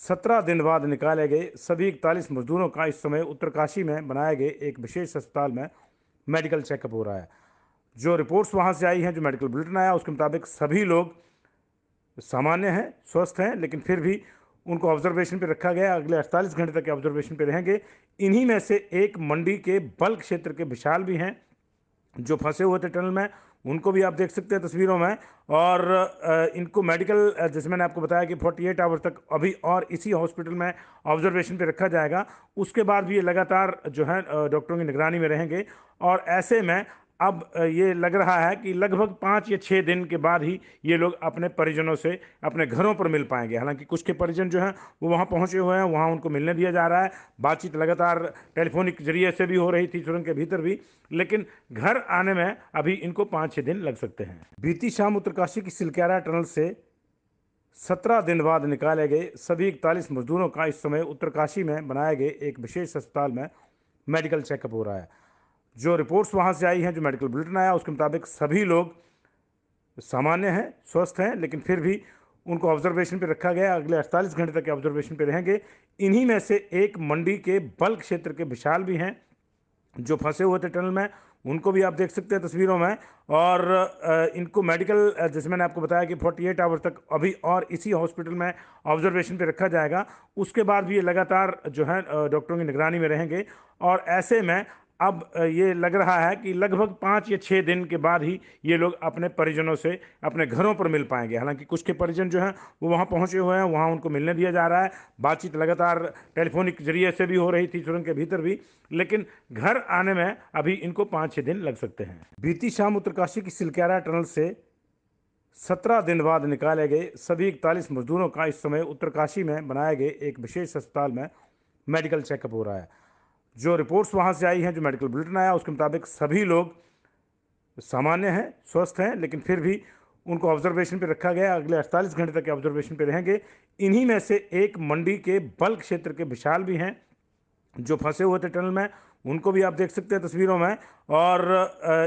सत्रह दिन बाद निकाले गए सभी इकतालीस मजदूरों का इस समय उत्तरकाशी में बनाए गए एक विशेष अस्पताल में मेडिकल चेकअप हो रहा है जो रिपोर्ट्स वहाँ से आई हैं जो मेडिकल बुलेटिन आया उसके मुताबिक सभी लोग सामान्य हैं स्वस्थ हैं लेकिन फिर भी उनको ऑब्जर्वेशन पर रखा गया अगले 48 घंटे तक ऑब्जर्वेशन पर रहेंगे इन्हीं में से एक मंडी के बल्क क्षेत्र के विशाल भी हैं जो फंसे हुए थे टनल में उनको भी आप देख सकते हैं तस्वीरों में और इनको मेडिकल जैसे मैंने आपको बताया कि 48 एट आवर तक अभी और इसी हॉस्पिटल में ऑब्जर्वेशन पर रखा जाएगा उसके बाद भी ये लगातार जो है डॉक्टरों की निगरानी में रहेंगे और ऐसे में अब ये लग रहा है कि लगभग पाँच या छः दिन के बाद ही ये लोग अपने परिजनों से अपने घरों पर मिल पाएंगे हालांकि कुछ के परिजन जो हैं वो वहाँ पहुँचे हुए हैं वहाँ उनको मिलने दिया जा रहा है बातचीत लगातार टेलीफोनिक जरिए से भी हो रही थी सुरंग के भीतर भी लेकिन घर आने में अभी इनको पाँच छः दिन लग सकते हैं बीती शाम उत्तरकाशी की सिलक्यारा टनल से सत्रह दिन बाद निकाले गए सभी इकतालीस मजदूरों का इस समय उत्तरकाशी में बनाए गए एक विशेष अस्पताल में मेडिकल चेकअप हो रहा है जो रिपोर्ट्स वहाँ से आई हैं जो मेडिकल बुलेटिन आया उसके मुताबिक सभी लोग सामान्य हैं स्वस्थ हैं लेकिन फिर भी उनको ऑब्जर्वेशन पर रखा गया अगले 48 घंटे तक ऑब्जर्वेशन पर रहेंगे इन्हीं में से एक मंडी के बल्क क्षेत्र के विशाल भी हैं जो फंसे हुए थे टनल में उनको भी आप देख सकते हैं तस्वीरों में और इनको मेडिकल जैसे मैंने आपको बताया कि 48 एट आवर तक अभी और इसी हॉस्पिटल में ऑब्जर्वेशन पर रखा जाएगा उसके बाद भी ये लगातार जो है डॉक्टरों की निगरानी में रहेंगे और ऐसे में अब ये लग रहा है कि लगभग पाँच या छः दिन के बाद ही ये लोग अपने परिजनों से अपने घरों पर मिल पाएंगे हालांकि कुछ के परिजन जो हैं वो वहाँ पहुँचे हुए हैं वहाँ उनको मिलने दिया जा रहा है बातचीत लगातार टेलीफोनिक जरिए से भी हो रही थी सुरंग के भीतर भी लेकिन घर आने में अभी इनको पाँच छः दिन लग सकते हैं बीती शाम उत्तरकाशी की सिलक्यारा टनल से सत्रह दिन बाद निकाले गए सभी इकतालीस मजदूरों का इस समय उत्तरकाशी में बनाए गए एक विशेष अस्पताल में मेडिकल चेकअप हो रहा है जो रिपोर्ट्स वहाँ से आई हैं जो मेडिकल बुलेटिन आया उसके मुताबिक सभी लोग सामान्य हैं स्वस्थ हैं लेकिन फिर भी उनको ऑब्जर्वेशन पर रखा गया अगले 48 घंटे तक के ऑब्जर्वेशन पर रहेंगे इन्हीं में से एक मंडी के बल्क क्षेत्र के विशाल भी हैं जो फंसे हुए थे टनल में उनको भी आप देख सकते हैं तस्वीरों में और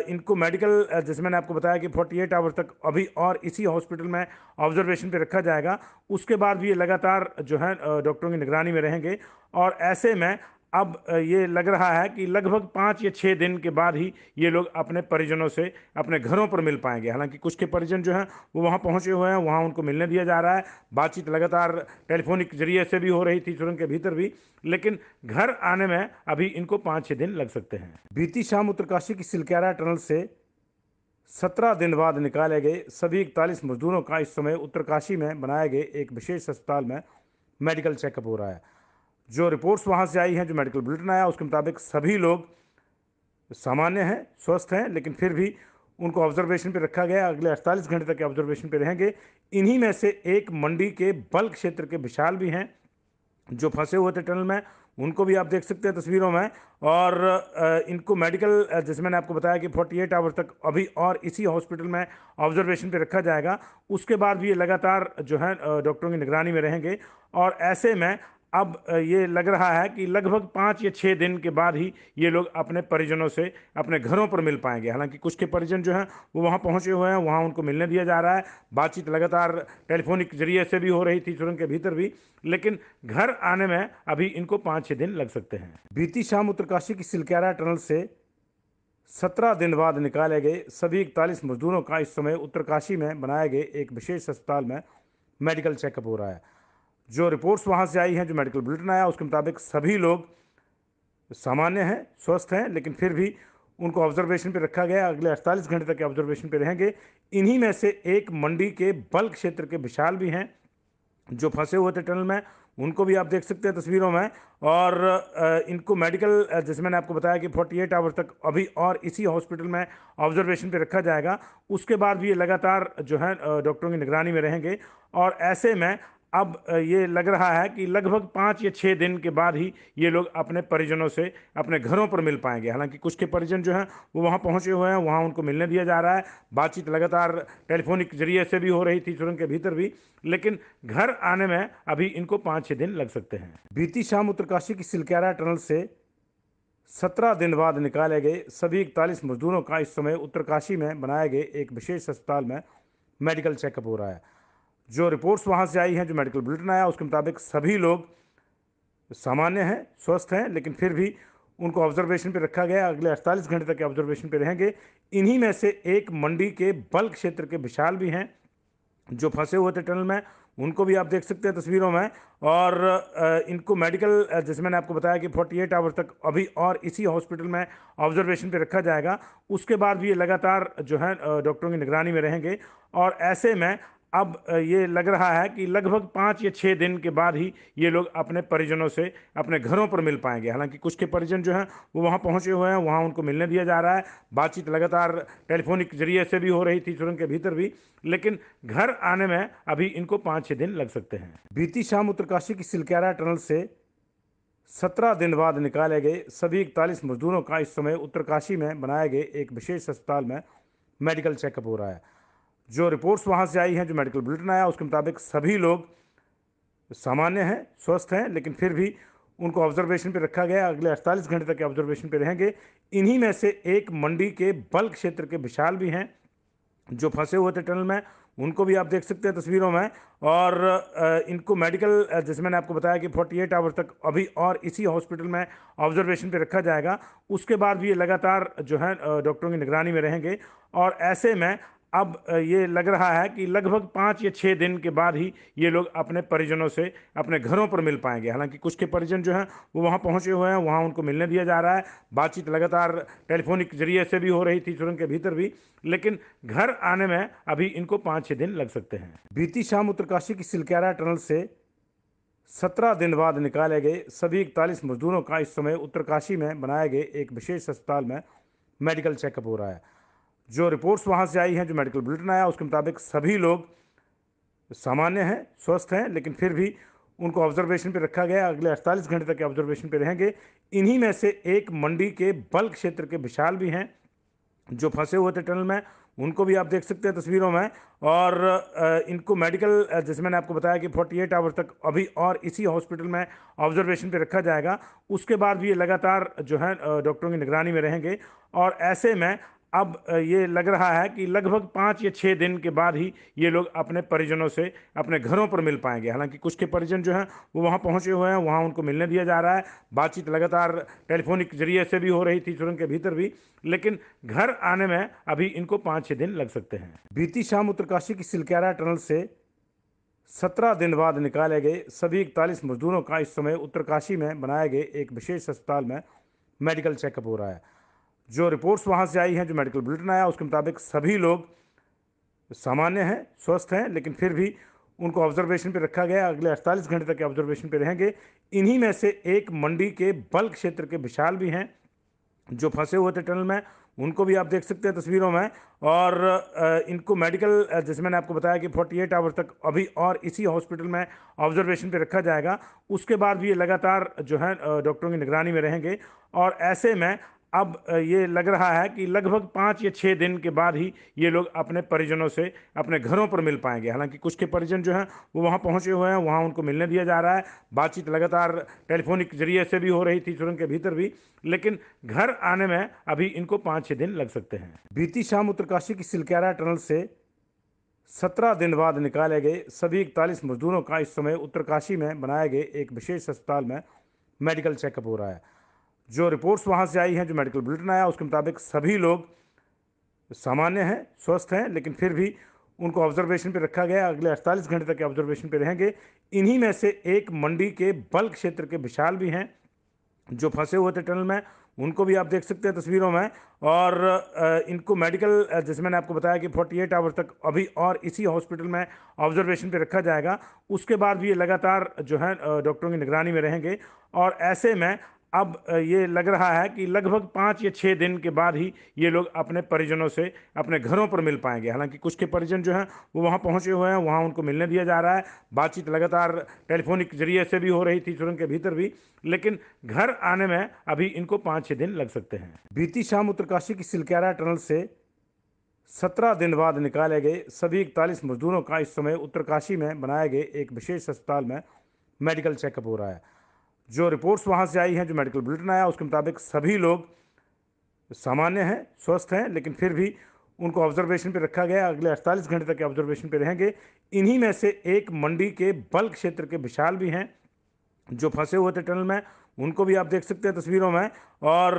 इनको मेडिकल जैसे मैंने आपको बताया कि 48 एट आवर तक अभी और इसी हॉस्पिटल में ऑब्जर्वेशन पर रखा जाएगा उसके बाद भी ये लगातार जो है डॉक्टरों की निगरानी में रहेंगे और ऐसे में अब ये लग रहा है कि लगभग पाँच या छः दिन के बाद ही ये लोग अपने परिजनों से अपने घरों पर मिल पाएंगे हालांकि कुछ के परिजन जो हैं वो वहाँ पहुँचे हुए हैं वहाँ उनको मिलने दिया जा रहा है बातचीत लगातार टेलीफोनिक जरिए से भी हो रही थी सुरंग के भीतर भी लेकिन घर आने में अभी इनको पाँच छः दिन लग सकते हैं बीती शाम उत्तरकाशी की सिलक्यारा टनल से सत्रह दिन बाद निकाले गए सभी इकतालीस मजदूरों का इस समय उत्तरकाशी में बनाए गए एक विशेष अस्पताल में मेडिकल चेकअप हो रहा है जो रिपोर्ट्स वहाँ से आई हैं जो मेडिकल बुलेटिन आया उसके मुताबिक सभी लोग सामान्य हैं स्वस्थ हैं लेकिन फिर भी उनको ऑब्जर्वेशन पर रखा गया अगले 48 घंटे तक ऑब्जर्वेशन पर रहेंगे इन्हीं में से एक मंडी के बल्क क्षेत्र के विशाल भी हैं जो फंसे हुए थे टनल में उनको भी आप देख सकते हैं तस्वीरों में और इनको मेडिकल जैसे मैंने आपको बताया कि 48 एट आवर तक अभी और इसी हॉस्पिटल में ऑब्जर्वेशन पर रखा जाएगा उसके बाद भी ये लगातार जो है डॉक्टरों की निगरानी में रहेंगे और ऐसे में अब ये लग रहा है कि लगभग पाँच या छः दिन के बाद ही ये लोग अपने परिजनों से अपने घरों पर मिल पाएंगे हालांकि कुछ के परिजन जो हैं वो वहाँ पहुँचे हुए हैं वहाँ उनको मिलने दिया जा रहा है बातचीत लगातार टेलीफोनिक जरिए से भी हो रही थी सुरंग के भीतर भी लेकिन घर आने में अभी इनको पाँच छः दिन लग सकते हैं बीती शाम उत्तरकाशी की सिलक्यारा टनल से सत्रह दिन बाद निकाले गए सभी इकतालीस मजदूरों का इस समय उत्तरकाशी में बनाए गए एक विशेष अस्पताल में मेडिकल चेकअप हो रहा है जो रिपोर्ट्स वहाँ से आई हैं जो मेडिकल बुलेटिन आया उसके मुताबिक सभी लोग सामान्य हैं स्वस्थ हैं लेकिन फिर भी उनको ऑब्जर्वेशन पर रखा गया अगले 48 घंटे तक के ऑब्जर्वेशन पर रहेंगे इन्हीं में से एक मंडी के बल्क क्षेत्र के विशाल भी हैं जो फंसे हुए थे टनल में उनको भी आप देख सकते हैं तस्वीरों में और इनको मेडिकल जैसे मैंने आपको बताया कि 48 एट आवर तक अभी और इसी हॉस्पिटल में ऑब्जर्वेशन पर रखा जाएगा उसके बाद भी ये लगातार जो है डॉक्टरों की निगरानी में रहेंगे और ऐसे में अब ये लग रहा है कि लगभग पाँच या छः दिन के बाद ही ये लोग अपने परिजनों से अपने घरों पर मिल पाएंगे हालांकि कुछ के परिजन जो हैं वो वहाँ पहुँचे हुए हैं वहाँ उनको मिलने दिया जा रहा है बातचीत लगातार टेलीफोनिक जरिए से भी हो रही थी सुरंग के भीतर भी लेकिन घर आने में अभी इनको पाँच छः दिन लग सकते हैं बीती शाम उत्तरकाशी की सिलक्यारा टनल से सत्रह दिन बाद निकाले गए सभी इकतालीस मजदूरों का इस समय उत्तरकाशी में बनाए गए एक विशेष अस्पताल में मेडिकल चेकअप हो रहा है जो रिपोर्ट्स वहाँ से आई हैं जो मेडिकल बुलेटिन आया उसके मुताबिक सभी लोग सामान्य हैं स्वस्थ हैं लेकिन फिर भी उनको ऑब्जर्वेशन पर रखा गया अगले 48 घंटे तक के ऑब्जर्वेशन पर रहेंगे इन्हीं में से एक मंडी के बल्क क्षेत्र के विशाल भी हैं जो फंसे हुए थे टनल में उनको भी आप देख सकते हैं तस्वीरों में और इनको मेडिकल जैसे मैंने आपको बताया कि 48 एट आवर तक अभी और इसी हॉस्पिटल में ऑब्जर्वेशन पर रखा जाएगा उसके बाद भी ये लगातार जो है डॉक्टरों की निगरानी में रहेंगे और ऐसे में अब ये लग रहा है कि लगभग पाँच या छः दिन के बाद ही ये लोग अपने परिजनों से अपने घरों पर मिल पाएंगे हालांकि कुछ के परिजन जो हैं वो वहाँ पहुँचे हुए हैं वहाँ उनको मिलने दिया जा रहा है बातचीत लगातार टेलीफोनिक जरिए से भी हो रही थी सुरंग के भीतर भी लेकिन घर आने में अभी इनको पाँच छः दिन लग सकते हैं बीती शाम उत्तरकाशी की सिलक्यारा टनल से सत्रह दिन बाद निकाले गए सभी इकतालीस मजदूरों का इस समय उत्तरकाशी में बनाए गए एक विशेष अस्पताल में मेडिकल चेकअप हो रहा है जो रिपोर्ट्स वहाँ से आई हैं जो मेडिकल बुलेटिन आया उसके मुताबिक सभी लोग सामान्य हैं स्वस्थ हैं लेकिन फिर भी उनको ऑब्जर्वेशन पर रखा गया अगले 48 घंटे तक के ऑब्जर्वेशन पर रहेंगे इन्हीं में से एक मंडी के बल्क क्षेत्र के विशाल भी हैं जो फंसे हुए थे टनल में उनको भी आप देख सकते हैं तस्वीरों में और इनको मेडिकल जैसे मैंने आपको बताया कि 48 एट आवर तक अभी और इसी हॉस्पिटल में ऑब्जर्वेशन पर रखा जाएगा उसके बाद भी ये लगातार जो है डॉक्टरों की निगरानी में रहेंगे और ऐसे में अब ये लग रहा है कि लगभग पाँच या छः दिन के बाद ही ये लोग अपने परिजनों से अपने घरों पर मिल पाएंगे हालांकि कुछ के परिजन जो हैं वो वहाँ पहुँचे हुए हैं वहाँ उनको मिलने दिया जा रहा है बातचीत लगातार टेलीफोनिक जरिए से भी हो रही थी सुरंग के भीतर भी लेकिन घर आने में अभी इनको पाँच छः दिन लग सकते हैं बीती शाम उत्तरकाशी की सिलक्यारा टनल से सत्रह दिन बाद निकाले गए सभी इकतालीस मजदूरों का इस समय उत्तरकाशी में बनाए गए एक विशेष अस्पताल में मेडिकल चेकअप हो रहा है जो रिपोर्ट्स वहाँ से आई हैं जो मेडिकल बुलेटिन आया उसके मुताबिक सभी लोग सामान्य हैं स्वस्थ हैं लेकिन फिर भी उनको ऑब्जर्वेशन पर रखा गया अगले 48 घंटे तक के ऑब्जर्वेशन पर रहेंगे इन्हीं में से एक मंडी के बल्क क्षेत्र के विशाल भी हैं जो फंसे हुए थे टनल में उनको भी आप देख सकते हैं तस्वीरों में और इनको मेडिकल जैसे मैंने आपको बताया कि 48 एट आवर तक अभी और इसी हॉस्पिटल में ऑब्जर्वेशन पे रखा जाएगा उसके बाद भी ये लगातार जो है डॉक्टरों की निगरानी में रहेंगे और ऐसे में अब ये लग रहा है कि लगभग पाँच या छः दिन के बाद ही ये लोग अपने परिजनों से अपने घरों पर मिल पाएंगे हालांकि कुछ के परिजन जो हैं वो वहाँ पहुँचे हुए हैं वहाँ उनको मिलने दिया जा रहा है बातचीत लगातार टेलीफोनिक जरिए से भी हो रही थी सुरंग के भीतर भी लेकिन घर आने में अभी इनको पाँच छः दिन लग सकते हैं बीती शाम उत्तरकाशी की सिलक्यारा टनल से सत्रह दिन बाद निकाले गए सभी इकतालीस मजदूरों का इस समय उत्तरकाशी में बनाए गए एक विशेष अस्पताल में मेडिकल चेकअप हो रहा है जो रिपोर्ट्स वहाँ से आई हैं जो मेडिकल बुलेटिन आया उसके मुताबिक सभी लोग सामान्य हैं स्वस्थ हैं लेकिन फिर भी उनको ऑब्जर्वेशन पर रखा गया अगले 48 घंटे तक के ऑब्जर्वेशन पर रहेंगे इन्हीं में से एक मंडी के बल्क क्षेत्र के विशाल भी हैं जो फंसे हुए थे टनल में उनको भी आप देख सकते हैं तस्वीरों में और इनको मेडिकल जैसे मैंने आपको बताया कि 48 एट आवर तक अभी और इसी हॉस्पिटल में ऑब्जर्वेशन पर रखा जाएगा उसके बाद भी ये लगातार जो है डॉक्टरों की निगरानी में रहेंगे और ऐसे में अब ये लग रहा है कि लगभग पाँच या छः दिन के बाद ही ये लोग अपने परिजनों से अपने घरों पर मिल पाएंगे हालांकि कुछ के परिजन जो हैं वो वहाँ पहुँचे हुए हैं वहाँ उनको मिलने दिया जा रहा है बातचीत लगातार टेलीफोनिक जरिए से भी हो रही थी सुरंग के भीतर भी लेकिन घर आने में अभी इनको पाँच छः दिन लग सकते हैं बीती शाम उत्तरकाशी की सिलक्यारा टनल से सत्रह दिन बाद निकाले गए सभी इकतालीस मजदूरों का इस समय उत्तरकाशी में बनाए गए एक विशेष अस्पताल में मेडिकल चेकअप हो रहा है जो रिपोर्ट्स वहाँ से आई हैं जो मेडिकल बुलेटिन आया उसके मुताबिक सभी लोग सामान्य हैं स्वस्थ हैं लेकिन फिर भी उनको ऑब्जर्वेशन पर रखा गया अगले 48 घंटे तक ऑब्जर्वेशन पर रहेंगे इन्हीं में से एक मंडी के बल्क क्षेत्र के विशाल भी हैं जो फंसे हुए थे टनल में उनको भी आप देख सकते हैं तस्वीरों में और इनको मेडिकल जैसे मैंने आपको बताया कि 48 एट आवर तक अभी और इसी हॉस्पिटल में ऑब्जर्वेशन पर रखा जाएगा उसके बाद भी ये लगातार जो है डॉक्टरों की निगरानी में रहेंगे और ऐसे में अब ये लग रहा है कि लगभग पाँच या छः दिन के बाद ही ये लोग अपने परिजनों से अपने घरों पर मिल पाएंगे हालांकि कुछ के परिजन जो हैं वो वहाँ पहुँचे हुए हैं वहाँ उनको मिलने दिया जा रहा है बातचीत लगातार टेलीफोनिक जरिए से भी हो रही थी सुरंग के भीतर भी लेकिन घर आने में अभी इनको पाँच छः दिन लग सकते हैं बीती शाम उत्तरकाशी की सिलक्यारा टनल से सत्रह दिन बाद निकाले गए सभी इकतालीस मजदूरों का इस समय उत्तरकाशी में बनाए गए एक विशेष अस्पताल में मेडिकल चेकअप हो रहा है जो रिपोर्ट्स वहाँ से आई हैं जो मेडिकल बुलेटिन आया उसके मुताबिक सभी लोग सामान्य हैं स्वस्थ हैं लेकिन फिर भी उनको ऑब्जर्वेशन पर रखा गया अगले 48 घंटे तक के ऑब्जर्वेशन पर रहेंगे इन्हीं में से एक मंडी के बल्क क्षेत्र के विशाल भी हैं जो फंसे हुए थे टनल में उनको भी आप देख सकते हैं तस्वीरों में और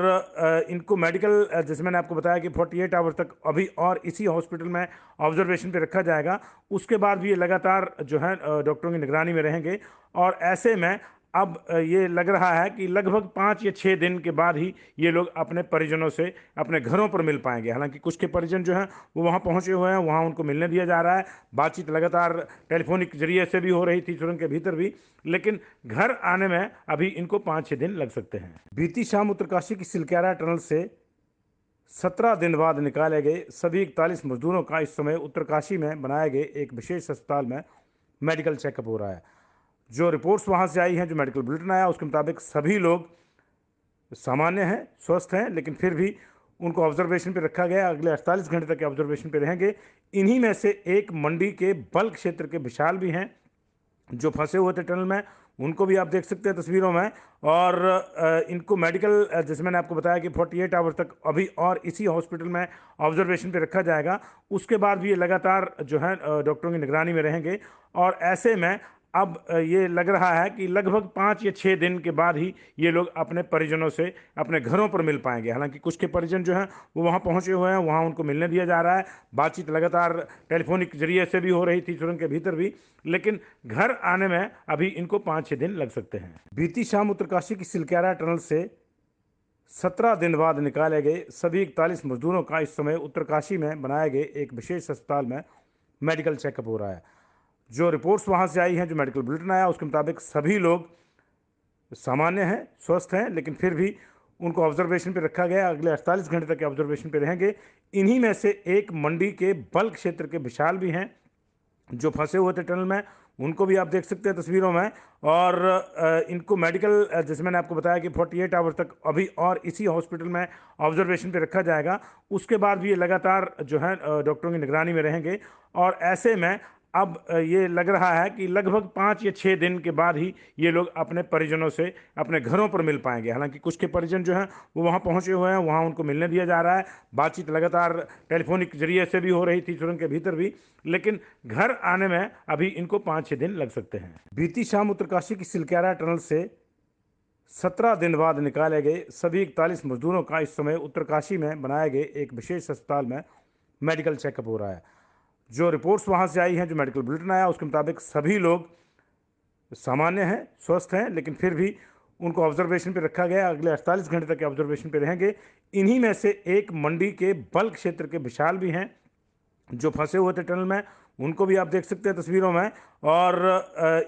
इनको मेडिकल जैसे मैंने आपको बताया कि 48 एट आवर तक अभी और इसी हॉस्पिटल में ऑब्जर्वेशन पर रखा जाएगा उसके बाद भी ये लगातार जो है डॉक्टरों की निगरानी में रहेंगे और ऐसे में अब ये लग रहा है कि लगभग पाँच या छः दिन के बाद ही ये लोग अपने परिजनों से अपने घरों पर मिल पाएंगे हालांकि कुछ के परिजन जो हैं वो वहाँ पहुँचे हुए हैं वहाँ उनको मिलने दिया जा रहा है बातचीत लगातार टेलीफोनिक जरिए से भी हो रही थी सुरंग के भीतर भी लेकिन घर आने में अभी इनको पाँच छः दिन लग सकते हैं बीती शाम उत्तरकाशी की सिलक्यारा टनल से सत्रह दिन बाद निकाले गए सभी इकतालीस मजदूरों का इस समय उत्तरकाशी में बनाए गए एक विशेष अस्पताल में मेडिकल चेकअप हो रहा है जो रिपोर्ट्स वहाँ से आई हैं जो मेडिकल बुलेटिन आया उसके मुताबिक सभी लोग सामान्य हैं स्वस्थ हैं लेकिन फिर भी उनको ऑब्जर्वेशन पर रखा गया अगले 48 घंटे तक के ऑब्जर्वेशन पर रहेंगे इन्हीं में से एक मंडी के बल्क क्षेत्र के विशाल भी हैं जो फंसे हुए थे टनल में उनको भी आप देख सकते हैं तस्वीरों में और इनको मेडिकल जैसे मैंने आपको बताया कि 48 एट आवर तक अभी और इसी हॉस्पिटल में ऑब्जर्वेशन पे रखा जाएगा उसके बाद भी ये लगातार जो है डॉक्टरों की निगरानी में रहेंगे और ऐसे में अब ये लग रहा है कि लगभग पाँच या छः दिन के बाद ही ये लोग अपने परिजनों से अपने घरों पर मिल पाएंगे हालांकि कुछ के परिजन जो हैं वो वहाँ पहुँचे हुए हैं वहाँ उनको मिलने दिया जा रहा है बातचीत लगातार टेलीफोनिक जरिए से भी हो रही थी सुरंग के भीतर भी लेकिन घर आने में अभी इनको पाँच छः दिन लग सकते हैं बीती शाम उत्तरकाशी की सिलक्यारा टनल से सत्रह दिन बाद निकाले गए सभी इकतालीस मजदूरों का इस समय उत्तरकाशी में बनाए गए एक विशेष अस्पताल में मेडिकल चेकअप हो रहा है जो रिपोर्ट्स वहाँ से आई हैं जो मेडिकल बुलेटिन आया उसके मुताबिक सभी लोग सामान्य हैं स्वस्थ हैं लेकिन फिर भी उनको ऑब्जर्वेशन पर रखा गया अगले 48 घंटे तक के ऑब्जर्वेशन पर रहेंगे इन्हीं में से एक मंडी के बल्क क्षेत्र के विशाल भी हैं जो फंसे हुए थे टनल में उनको भी आप देख सकते हैं तस्वीरों में और इनको मेडिकल जैसे मैंने आपको बताया कि 48 एट आवर तक अभी और इसी हॉस्पिटल में ऑब्जर्वेशन पर रखा जाएगा उसके बाद भी ये लगातार जो है डॉक्टरों की निगरानी में रहेंगे और ऐसे में अब ये लग रहा है कि लगभग पाँच या छः दिन के बाद ही ये लोग अपने परिजनों से अपने घरों पर मिल पाएंगे हालांकि कुछ के परिजन जो हैं वो वहाँ पहुँचे हुए हैं वहाँ उनको मिलने दिया जा रहा है बातचीत लगातार टेलीफोनिक जरिए से भी हो रही थी सुरंग के भीतर भी लेकिन घर आने में अभी इनको पाँच छः दिन लग सकते हैं बीती शाम उत्तरकाशी की सिलक्यारा टनल से सत्रह दिन बाद निकाले गए सभी इकतालीस मजदूरों का इस समय उत्तरकाशी में बनाए गए एक विशेष अस्पताल में मेडिकल चेकअप हो रहा है जो रिपोर्ट्स वहाँ से आई हैं जो मेडिकल बुलेटिन आया उसके मुताबिक सभी लोग सामान्य हैं स्वस्थ हैं लेकिन फिर भी उनको ऑब्जर्वेशन पर रखा गया अगले 48 घंटे तक ऑब्जर्वेशन पर रहेंगे इन्हीं में से एक मंडी के बल्क क्षेत्र के विशाल भी हैं जो फंसे हुए थे टनल में उनको भी आप देख सकते हैं तस्वीरों में और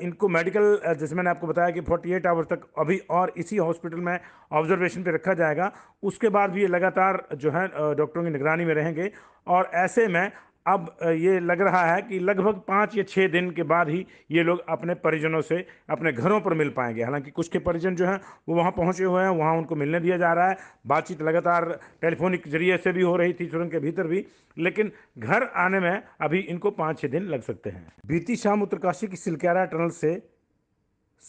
इनको मेडिकल जैसे मैंने आपको बताया कि 48 एट आवर तक अभी और इसी हॉस्पिटल में ऑब्जर्वेशन पे रखा जाएगा उसके बाद भी ये लगातार जो है डॉक्टरों की निगरानी में रहेंगे और ऐसे में अब ये लग रहा है कि लगभग पाँच या छः दिन के बाद ही ये लोग अपने परिजनों से अपने घरों पर मिल पाएंगे हालांकि कुछ के परिजन जो हैं वो वहाँ पहुँचे हुए हैं वहाँ उनको मिलने दिया जा रहा है बातचीत लगातार टेलीफोनिक जरिए से भी हो रही थी सुरंग के भीतर भी लेकिन घर आने में अभी इनको पाँच छः दिन लग सकते हैं बीती शाम उत्तरकाशी की सिलक्यारा टनल से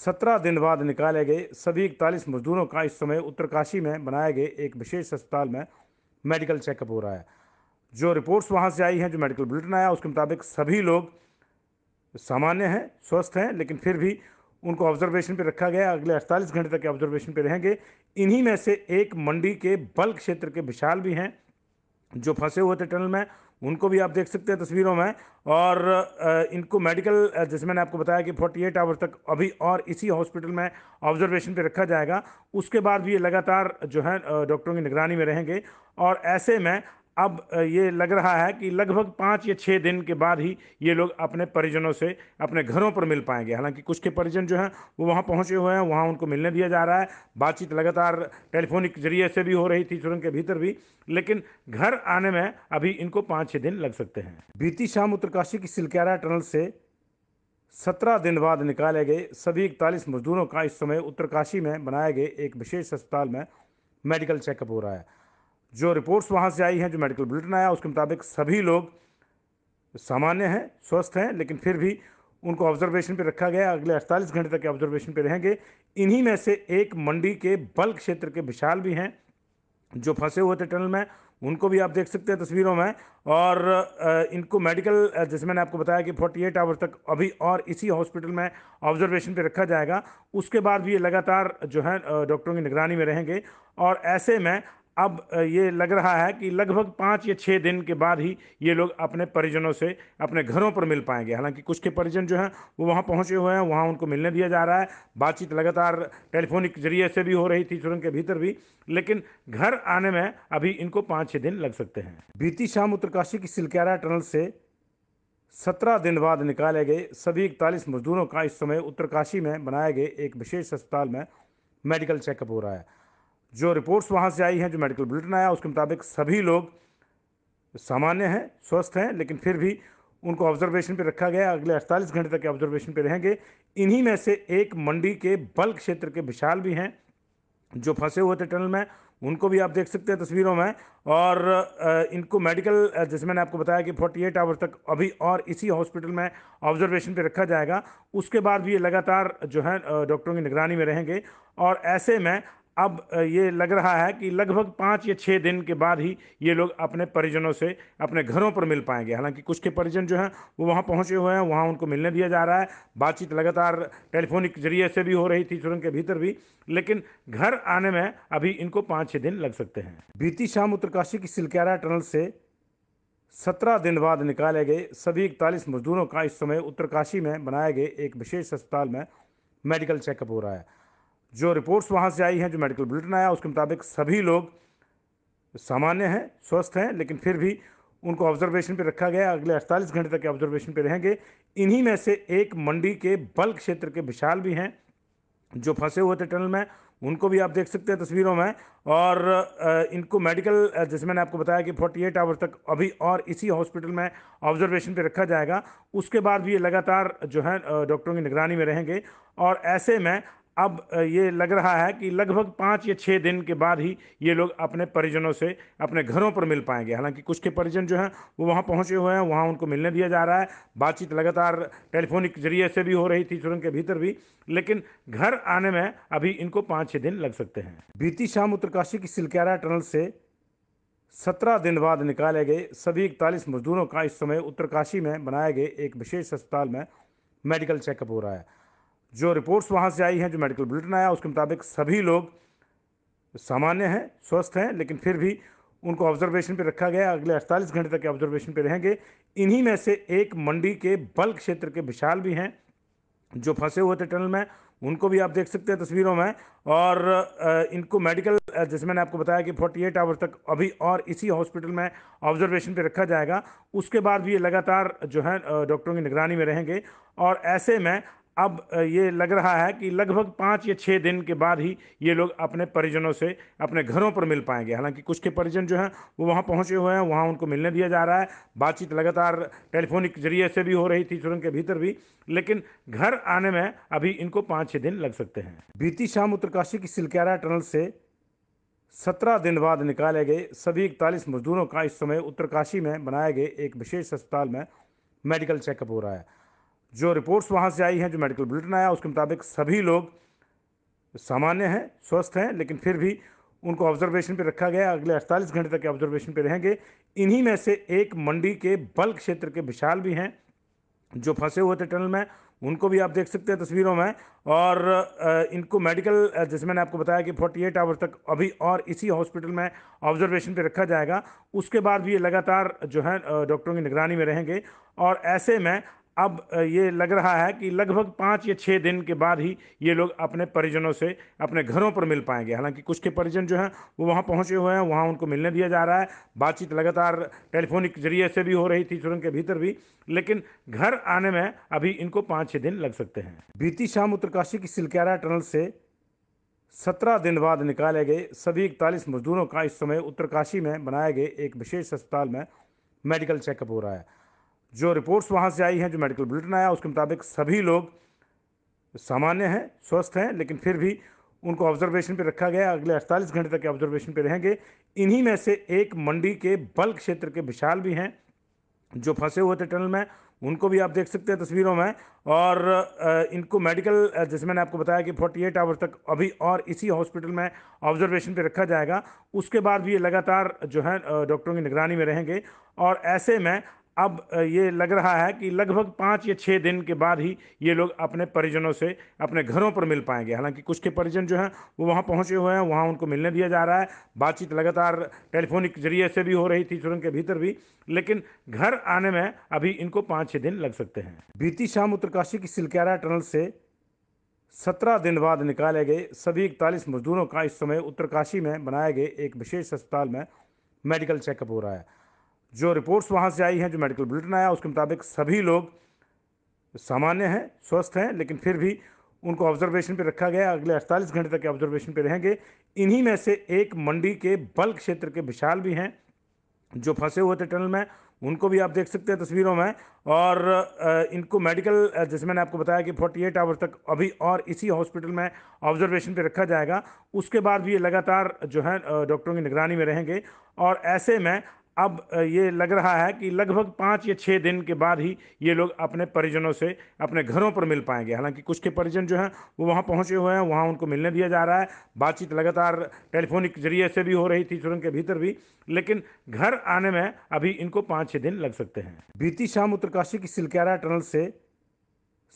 सत्रह दिन बाद निकाले गए सभी इकतालीस मजदूरों का इस समय उत्तरकाशी में बनाए गए एक विशेष अस्पताल में मेडिकल चेकअप हो रहा है जो रिपोर्ट्स वहाँ से आई हैं जो मेडिकल बुलेटिन आया उसके मुताबिक सभी लोग सामान्य हैं स्वस्थ हैं लेकिन फिर भी उनको ऑब्जर्वेशन पर रखा गया अगले 48 घंटे तक ऑब्जर्वेशन पर रहेंगे इन्हीं में से एक मंडी के बल्क क्षेत्र के विशाल भी हैं जो फंसे हुए थे टनल में उनको भी आप देख सकते हैं तस्वीरों में और इनको मेडिकल जैसे मैंने आपको बताया कि 48 एट आवर तक अभी और इसी हॉस्पिटल में ऑब्जर्वेशन पे रखा जाएगा उसके बाद भी ये लगातार जो है डॉक्टरों की निगरानी में रहेंगे और ऐसे में अब ये लग रहा है कि लगभग पाँच या छः दिन के बाद ही ये लोग अपने परिजनों से अपने घरों पर मिल पाएंगे हालांकि कुछ के परिजन जो हैं वो वहाँ पहुँचे हुए हैं वहाँ उनको मिलने दिया जा रहा है बातचीत लगातार टेलीफोनिक जरिए से भी हो रही थी सुरंग के भीतर भी लेकिन घर आने में अभी इनको पाँच छः दिन लग सकते हैं बीती शाम उत्तरकाशी की सिलक्यारा टनल से सत्रह दिन बाद निकाले गए सभी इकतालीस मजदूरों का इस समय उत्तरकाशी में बनाए गए एक विशेष अस्पताल में मेडिकल चेकअप हो रहा है जो रिपोर्ट्स वहाँ से आई हैं जो मेडिकल बुलेटिन आया उसके मुताबिक सभी लोग सामान्य हैं स्वस्थ हैं लेकिन फिर भी उनको ऑब्जर्वेशन पर रखा गया अगले 48 घंटे तक के ऑब्जर्वेशन पर रहेंगे इन्हीं में से एक मंडी के बल्क क्षेत्र के विशाल भी हैं जो फंसे हुए थे टनल में उनको भी आप देख सकते हैं तस्वीरों में और इनको मेडिकल जैसे मैंने आपको बताया कि 48 एट आवर तक अभी और इसी हॉस्पिटल में ऑब्जर्वेशन पर रखा जाएगा उसके बाद भी ये लगातार जो है डॉक्टरों की निगरानी में रहेंगे और ऐसे में अब ये लग रहा है कि लगभग पाँच या छः दिन के बाद ही ये लोग अपने परिजनों से अपने घरों पर मिल पाएंगे हालांकि कुछ के परिजन जो हैं वो वहाँ पहुँचे हुए हैं वहाँ उनको मिलने दिया जा रहा है बातचीत लगातार टेलीफोनिक जरिए से भी हो रही थी सुरंग के भीतर भी लेकिन घर आने में अभी इनको पाँच छः दिन लग सकते हैं बीती शाम उत्तरकाशी की सिलक्यारा टनल से सत्रह दिन बाद निकाले गए सभी इकतालीस मजदूरों का इस समय उत्तरकाशी में बनाए गए एक विशेष अस्पताल में मेडिकल चेकअप हो रहा है जो रिपोर्ट्स वहाँ से आई हैं जो मेडिकल बुलेटिन आया उसके मुताबिक सभी लोग सामान्य हैं स्वस्थ हैं लेकिन फिर भी उनको ऑब्जर्वेशन पर रखा गया अगले 48 घंटे तक ऑब्जर्वेशन पर रहेंगे इन्हीं में से एक मंडी के बल्क क्षेत्र के विशाल भी हैं जो फंसे हुए थे टनल में उनको भी आप देख सकते हैं तस्वीरों में और इनको मेडिकल जैसे मैंने आपको बताया कि 48 एट आवर तक अभी और इसी हॉस्पिटल में ऑब्जर्वेशन पर रखा जाएगा उसके बाद भी ये लगातार जो है डॉक्टरों की निगरानी में रहेंगे और ऐसे में अब ये लग रहा है कि लगभग पाँच या छः दिन के बाद ही ये लोग अपने परिजनों से अपने घरों पर मिल पाएंगे हालांकि कुछ के परिजन जो हैं वो वहाँ पहुँचे हुए हैं वहाँ उनको मिलने दिया जा रहा है बातचीत लगातार टेलीफोनिक जरिए से भी हो रही थी सुरंग के भीतर भी लेकिन घर आने में अभी इनको पाँच छः दिन लग सकते हैं बीती शाम उत्तरकाशी की सिलक्यारा टनल से सत्रह दिन बाद निकाले गए सभी इकतालीस मजदूरों का इस समय उत्तरकाशी में बनाए गए एक विशेष अस्पताल में मेडिकल चेकअप हो रहा है जो रिपोर्ट्स वहाँ से आई हैं जो मेडिकल बुलेटिन आया उसके मुताबिक सभी लोग सामान्य हैं स्वस्थ हैं लेकिन फिर भी उनको ऑब्जर्वेशन पर रखा गया अगले 48 घंटे तक ऑब्जर्वेशन पर रहेंगे इन्हीं में से एक मंडी के बल्क क्षेत्र के विशाल भी हैं जो फंसे हुए थे टनल में उनको भी आप देख सकते हैं तस्वीरों में और इनको मेडिकल जैसे मैंने आपको बताया कि 48 एट आवर तक अभी और इसी हॉस्पिटल में ऑब्जर्वेशन पर रखा जाएगा उसके बाद भी ये लगातार जो है डॉक्टरों की निगरानी में रहेंगे और ऐसे में अब ये लग रहा है कि लगभग पाँच या छः दिन के बाद ही ये लोग अपने परिजनों से अपने घरों पर मिल पाएंगे हालांकि कुछ के परिजन जो हैं वो वहाँ पहुँचे हुए हैं वहाँ उनको मिलने दिया जा रहा है बातचीत लगातार टेलीफोनिक जरिए से भी हो रही थी सुरंग के भीतर भी लेकिन घर आने में अभी इनको पाँच छः दिन लग सकते हैं बीती शाम उत्तरकाशी की सिलक्यारा टनल से सत्रह दिन बाद निकाले गए सभी इकतालीस मजदूरों का इस समय उत्तरकाशी में बनाए गए एक विशेष अस्पताल में मेडिकल चेकअप हो रहा है जो रिपोर्ट्स वहाँ से आई हैं जो मेडिकल बुलेटिन आया उसके मुताबिक सभी लोग सामान्य हैं स्वस्थ हैं लेकिन फिर भी उनको ऑब्जर्वेशन पर रखा गया अगले 48 घंटे तक के ऑब्जर्वेशन पर रहेंगे इन्हीं में से एक मंडी के बल्क क्षेत्र के विशाल भी हैं जो फंसे हुए थे टनल में उनको भी आप देख सकते हैं तस्वीरों में और इनको मेडिकल जैसे मैंने आपको बताया कि 48 आवर तक अभी और इसी हॉस्पिटल में ऑब्जर्वेशन पर रखा जाएगा उसके बाद भी ये लगातार जो है डॉक्टरों की निगरानी में रहेंगे और ऐसे में अब ये लग रहा है कि लगभग पाँच या छः दिन के बाद ही ये लोग अपने परिजनों से अपने घरों पर मिल पाएंगे हालांकि कुछ के परिजन जो हैं वो वहाँ पहुँचे हुए हैं वहाँ उनको मिलने दिया जा रहा है बातचीत लगातार टेलीफोनिक जरिए से भी हो रही थी सुरंग के भीतर भी लेकिन घर आने में अभी इनको पाँच छः दिन लग सकते हैं बीती शाम उत्तरकाशी की सिलक्यारा टनल से सत्रह दिन बाद निकाले गए सभी इकतालीस मजदूरों का इस समय उत्तरकाशी में बनाए गए एक विशेष अस्पताल में मेडिकल चेकअप हो रहा है जो रिपोर्ट्स वहाँ से आई हैं जो मेडिकल बुलेटिन आया उसके मुताबिक सभी लोग सामान्य हैं स्वस्थ हैं लेकिन फिर भी उनको ऑब्जर्वेशन पर रखा गया अगले 48 घंटे तक के ऑब्जर्वेशन पर रहेंगे इन्हीं में से एक मंडी के बल्क क्षेत्र के विशाल भी हैं जो फंसे हुए थे टनल में उनको भी आप देख सकते हैं तस्वीरों में और इनको मेडिकल जैसे मैंने आपको बताया कि 48 एट आवर तक अभी और इसी हॉस्पिटल में ऑब्जर्वेशन पर रखा जाएगा उसके बाद भी ये लगातार जो है डॉक्टरों की निगरानी में रहेंगे और ऐसे में अब ये लग रहा है कि लगभग पाँच या छः दिन के बाद ही ये लोग अपने परिजनों से अपने घरों पर मिल पाएंगे हालांकि कुछ के परिजन जो हैं वो वहाँ पहुँचे हुए हैं वहाँ उनको मिलने दिया जा रहा है बातचीत लगातार टेलीफोनिक जरिए से भी हो रही थी सुरंग के भीतर भी लेकिन घर आने में अभी इनको पाँच छः दिन लग सकते हैं बीती शाम उत्तरकाशी की सिलक्यारा टनल से सत्रह दिन बाद निकाले गए सभी इकतालीस मजदूरों का इस समय उत्तरकाशी में बनाए गए एक विशेष अस्पताल में मेडिकल चेकअप हो रहा है जो रिपोर्ट्स वहाँ से आई हैं जो मेडिकल बुलेटिन आया उसके मुताबिक सभी लोग सामान्य हैं स्वस्थ हैं लेकिन फिर भी उनको ऑब्जर्वेशन पर रखा गया अगले 48 घंटे तक के ऑब्जर्वेशन पर रहेंगे इन्हीं में से एक मंडी के बल्क क्षेत्र के विशाल भी हैं जो फंसे हुए थे टनल में उनको भी आप देख सकते हैं तस्वीरों में और इनको मेडिकल जैसे मैंने आपको बताया कि 48 एट आवर्स तक अभी और इसी हॉस्पिटल में ऑब्जर्वेशन पर रखा जाएगा उसके बाद भी ये लगातार जो है डॉक्टरों की निगरानी में रहेंगे और ऐसे में अब ये लग रहा है कि लगभग पाँच या छः दिन के बाद ही ये लोग अपने परिजनों से अपने घरों पर मिल पाएंगे हालांकि कुछ के परिजन जो हैं वो वहाँ पहुँचे हुए हैं वहाँ उनको मिलने दिया जा रहा है बातचीत लगातार टेलीफोनिक जरिए से भी हो रही थी सुरंग के भीतर भी लेकिन घर आने में अभी इनको पाँच छः दिन लग सकते हैं बीती शाम उत्तरकाशी की सिलक्यारा टनल से सत्रह दिन बाद निकाले गए सभी इकतालीस मजदूरों का इस समय उत्तरकाशी में बनाए गए एक विशेष अस्पताल में मेडिकल चेकअप हो रहा है जो रिपोर्ट्स वहाँ से आई हैं जो मेडिकल बुलेटिन आया उसके मुताबिक सभी लोग सामान्य हैं स्वस्थ हैं लेकिन फिर भी उनको ऑब्जर्वेशन पर रखा गया अगले 48 घंटे तक के ऑब्जर्वेशन पर रहेंगे इन्हीं में से एक मंडी के बल्क क्षेत्र के विशाल भी हैं जो फंसे हुए थे टनल में उनको भी आप देख सकते हैं तस्वीरों में और इनको मेडिकल जैसे मैंने आपको बताया कि 48 आवर्स तक अभी और इसी हॉस्पिटल में ऑब्जर्वेशन पर रखा जाएगा उसके बाद भी ये लगातार जो है डॉक्टरों की निगरानी में रहेंगे और ऐसे में अब ये लग रहा है कि लगभग पाँच या छः दिन के बाद ही ये लोग अपने परिजनों से अपने घरों पर मिल पाएंगे हालांकि कुछ के परिजन जो हैं वो वहाँ पहुँचे हुए हैं वहाँ उनको मिलने दिया जा रहा है बातचीत लगातार टेलीफोनिक जरिए से भी हो रही थी सुरंग के भीतर भी लेकिन घर आने में अभी इनको पाँच छः दिन लग सकते हैं बीती शाम उत्तरकाशी की सिलक्यारा टनल से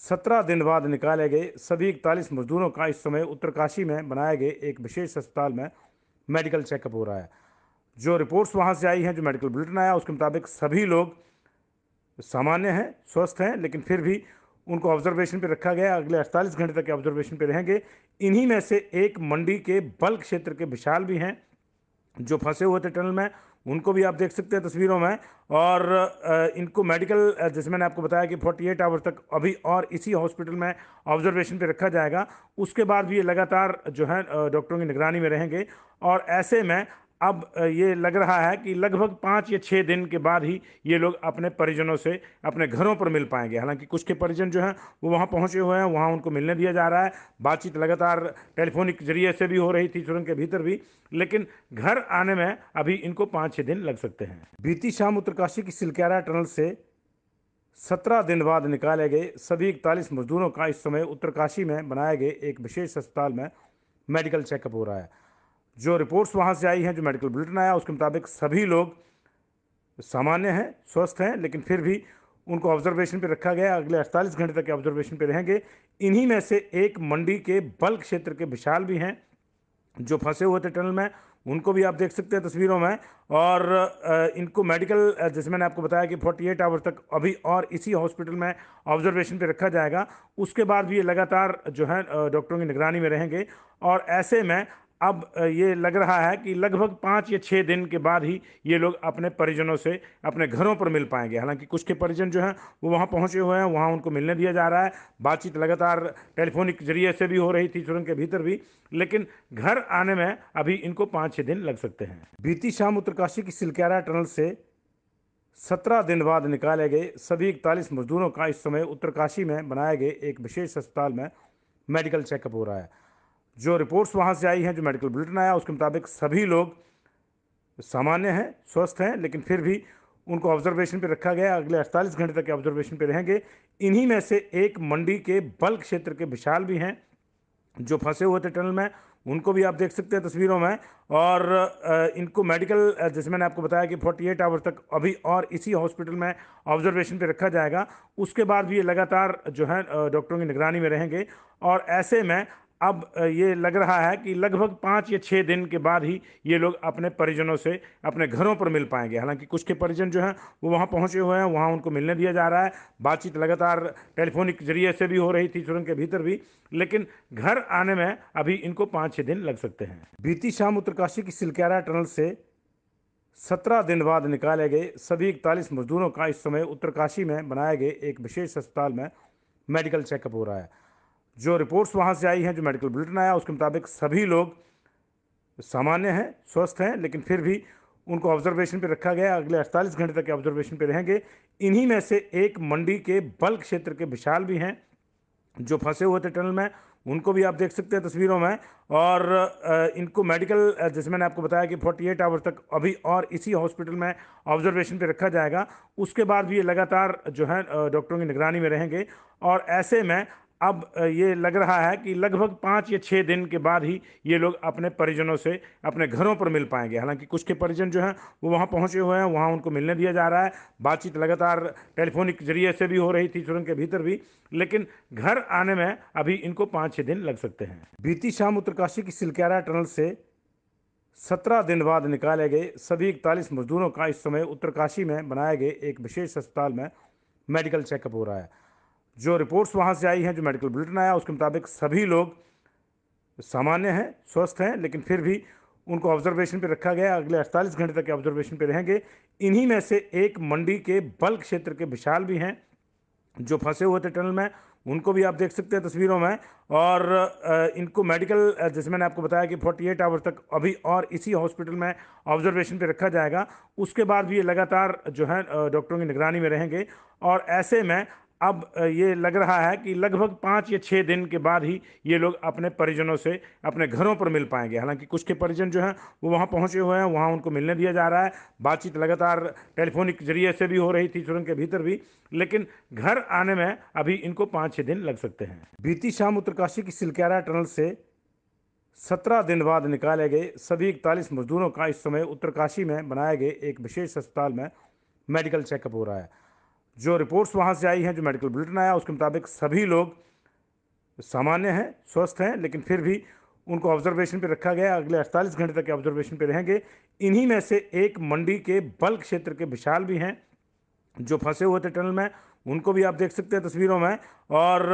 सत्रह दिन बाद निकाले गए सभी इकतालीस मजदूरों का इस समय उत्तरकाशी में बनाए गए एक विशेष अस्पताल में मेडिकल चेकअप हो रहा है जो रिपोर्ट्स वहाँ से आई हैं जो मेडिकल बुलेटिन आया उसके मुताबिक सभी लोग सामान्य हैं स्वस्थ हैं लेकिन फिर भी उनको ऑब्जर्वेशन पर रखा गया अगले 48 घंटे तक के ऑब्जर्वेशन पर रहेंगे इन्हीं में से एक मंडी के बल्क क्षेत्र के विशाल भी हैं जो फंसे हुए थे टनल में उनको भी आप देख सकते हैं तस्वीरों में और इनको मेडिकल जैसे मैंने आपको बताया कि 48 एट आवर तक अभी और इसी हॉस्पिटल में ऑब्जर्वेशन पर रखा जाएगा उसके बाद भी ये लगातार जो है डॉक्टरों की निगरानी में रहेंगे और ऐसे में अब ये लग रहा है कि लगभग पाँच या छः दिन के बाद ही ये लोग अपने परिजनों से अपने घरों पर मिल पाएंगे हालांकि कुछ के परिजन जो हैं वो वहाँ पहुँचे हुए हैं वहाँ उनको मिलने दिया जा रहा है बातचीत लगातार टेलीफोनिक जरिए से भी हो रही थी सुरंग के भीतर भी लेकिन घर आने में अभी इनको पाँच छः दिन लग सकते हैं बीती शाम उत्तरकाशी की सिलक्यारा टनल से सत्रह दिन बाद निकाले गए सभी इकतालीस मजदूरों का इस समय उत्तरकाशी में बनाए गए एक विशेष अस्पताल में मेडिकल चेकअप हो रहा है जो रिपोर्ट्स वहाँ से आई हैं जो मेडिकल बुलेटिन आया उसके मुताबिक सभी लोग सामान्य हैं स्वस्थ हैं लेकिन फिर भी उनको ऑब्जर्वेशन पर रखा गया अगले 48 घंटे तक ऑब्जर्वेशन पर रहेंगे इन्हीं में से एक मंडी के बल्क क्षेत्र के विशाल भी हैं जो फंसे हुए थे टनल में उनको भी आप देख सकते हैं तस्वीरों में और इनको मेडिकल जैसे मैंने आपको बताया कि 48 एट आवर तक अभी और इसी हॉस्पिटल में ऑब्जर्वेशन पर रखा जाएगा उसके बाद भी ये लगातार जो है डॉक्टरों की निगरानी में रहेंगे और ऐसे में अब ये लग रहा है कि लगभग पाँच या छः दिन के बाद ही ये लोग अपने परिजनों से अपने घरों पर मिल पाएंगे हालांकि कुछ के परिजन जो हैं वो वहाँ पहुँचे हुए हैं वहाँ उनको मिलने दिया जा रहा है बातचीत लगातार टेलीफोनिक जरिए से भी हो रही थी सुरंग के भीतर भी लेकिन घर आने में अभी इनको पाँच छः दिन लग सकते हैं बीती शाम उत्तरकाशी की सिलक्यारा टनल से सत्रह दिन बाद निकाले गए सभी इकतालीस मजदूरों का इस समय उत्तरकाशी में बनाए गए एक विशेष अस्पताल में मेडिकल चेकअप हो रहा है जो रिपोर्ट्स वहाँ से आई हैं जो मेडिकल बुलेटिन आया उसके मुताबिक सभी लोग सामान्य हैं स्वस्थ हैं लेकिन फिर भी उनको ऑब्जर्वेशन पर रखा गया अगले 48 घंटे तक के ऑब्जर्वेशन पर रहेंगे इन्हीं में से एक मंडी के बल्क क्षेत्र के विशाल भी हैं जो फंसे हुए थे टनल में उनको भी आप देख सकते हैं तस्वीरों में और इनको मेडिकल जैसे मैंने आपको बताया कि 48 एट आवर तक अभी और इसी हॉस्पिटल में ऑब्जर्वेशन पर रखा जाएगा उसके बाद भी ये लगातार जो है डॉक्टरों की निगरानी में रहेंगे और ऐसे में अब ये लग रहा है कि लगभग पाँच या छः दिन के बाद ही ये लोग अपने परिजनों से अपने घरों पर मिल पाएंगे हालांकि कुछ के परिजन जो हैं वो वहाँ पहुँचे हुए हैं वहाँ उनको मिलने दिया जा रहा है बातचीत लगातार टेलीफोनिक जरिए से भी हो रही थी सुरंग के भीतर भी लेकिन घर आने में अभी इनको पाँच छः दिन लग सकते हैं बीती शाम उत्तरकाशी की सिलक्यारा टनल से सत्रह दिन बाद निकाले गए सभी इकतालीस मजदूरों का इस समय उत्तरकाशी में बनाए गए एक विशेष अस्पताल में मेडिकल चेकअप हो रहा है जो रिपोर्ट्स वहाँ से आई हैं जो मेडिकल बुलेटिन आया उसके मुताबिक सभी लोग सामान्य हैं स्वस्थ हैं लेकिन फिर भी उनको ऑब्जर्वेशन पर रखा गया अगले 48 घंटे तक ऑब्जर्वेशन पर रहेंगे इन्हीं में से एक मंडी के बल्क क्षेत्र के विशाल भी हैं जो फंसे हुए थे टनल में उनको भी आप देख सकते हैं तस्वीरों में और इनको मेडिकल जैसे मैंने आपको बताया कि 48 एट आवर तक अभी और इसी हॉस्पिटल में ऑब्जर्वेशन पर रखा जाएगा उसके बाद भी ये लगातार जो है डॉक्टरों की निगरानी में रहेंगे और ऐसे में अब ये लग रहा है कि लगभग पाँच या छः दिन के बाद ही ये लोग अपने परिजनों से अपने घरों पर मिल पाएंगे हालांकि कुछ के परिजन जो हैं वो वहाँ पहुँचे हुए हैं वहाँ उनको मिलने दिया जा रहा है बातचीत लगातार टेलीफोनिक जरिए से भी हो रही थी सुरंग के भीतर भी लेकिन घर आने में अभी इनको पाँच छः दिन लग सकते हैं बीती शाम उत्तरकाशी की सिलक्यारा टनल से सत्रह दिन बाद निकाले गए सभी इकतालीस मजदूरों का इस समय उत्तरकाशी में बनाए गए एक विशेष अस्पताल में मेडिकल चेकअप हो रहा है जो रिपोर्ट्स वहाँ से आई हैं जो मेडिकल बुलेटिन आया उसके मुताबिक सभी लोग सामान्य हैं स्वस्थ हैं लेकिन फिर भी उनको ऑब्जर्वेशन पर रखा गया अगले 48 घंटे तक के ऑब्जर्वेशन पर रहेंगे इन्हीं में से एक मंडी के बल्क क्षेत्र के विशाल भी हैं जो फंसे हुए थे टनल में उनको भी आप देख सकते हैं तस्वीरों में और इनको मेडिकल जैसे मैंने आपको बताया कि 48 एट आवर तक अभी और इसी हॉस्पिटल में ऑब्जर्वेशन पर रखा जाएगा उसके बाद भी ये लगातार जो है डॉक्टरों की निगरानी में रहेंगे और ऐसे में अब ये लग रहा है कि लगभग पाँच या छः दिन के बाद ही ये लोग अपने परिजनों से अपने घरों पर मिल पाएंगे हालांकि कुछ के परिजन जो हैं वो वहाँ पहुँचे हुए हैं वहाँ उनको मिलने दिया जा रहा है बातचीत लगातार टेलीफोनिक जरिए से भी हो रही थी सुरंग के भीतर भी लेकिन घर आने में अभी इनको पाँच छः दिन लग सकते हैं बीती शाम उत्तरकाशी की सिलक्यारा टनल से सत्रह दिन बाद निकाले गए सभी इकतालीस मजदूरों का इस समय उत्तरकाशी में बनाए गए एक विशेष अस्पताल में मेडिकल चेकअप हो रहा है जो रिपोर्ट्स वहाँ से आई हैं जो मेडिकल बुलेटिन आया उसके मुताबिक सभी लोग सामान्य हैं स्वस्थ हैं लेकिन फिर भी उनको ऑब्जर्वेशन पर रखा गया अगले 48 घंटे तक के ऑब्जर्वेशन पर रहेंगे इन्हीं में से एक मंडी के बल्क क्षेत्र के विशाल भी हैं जो फंसे हुए थे टनल में उनको भी आप देख सकते हैं तस्वीरों में और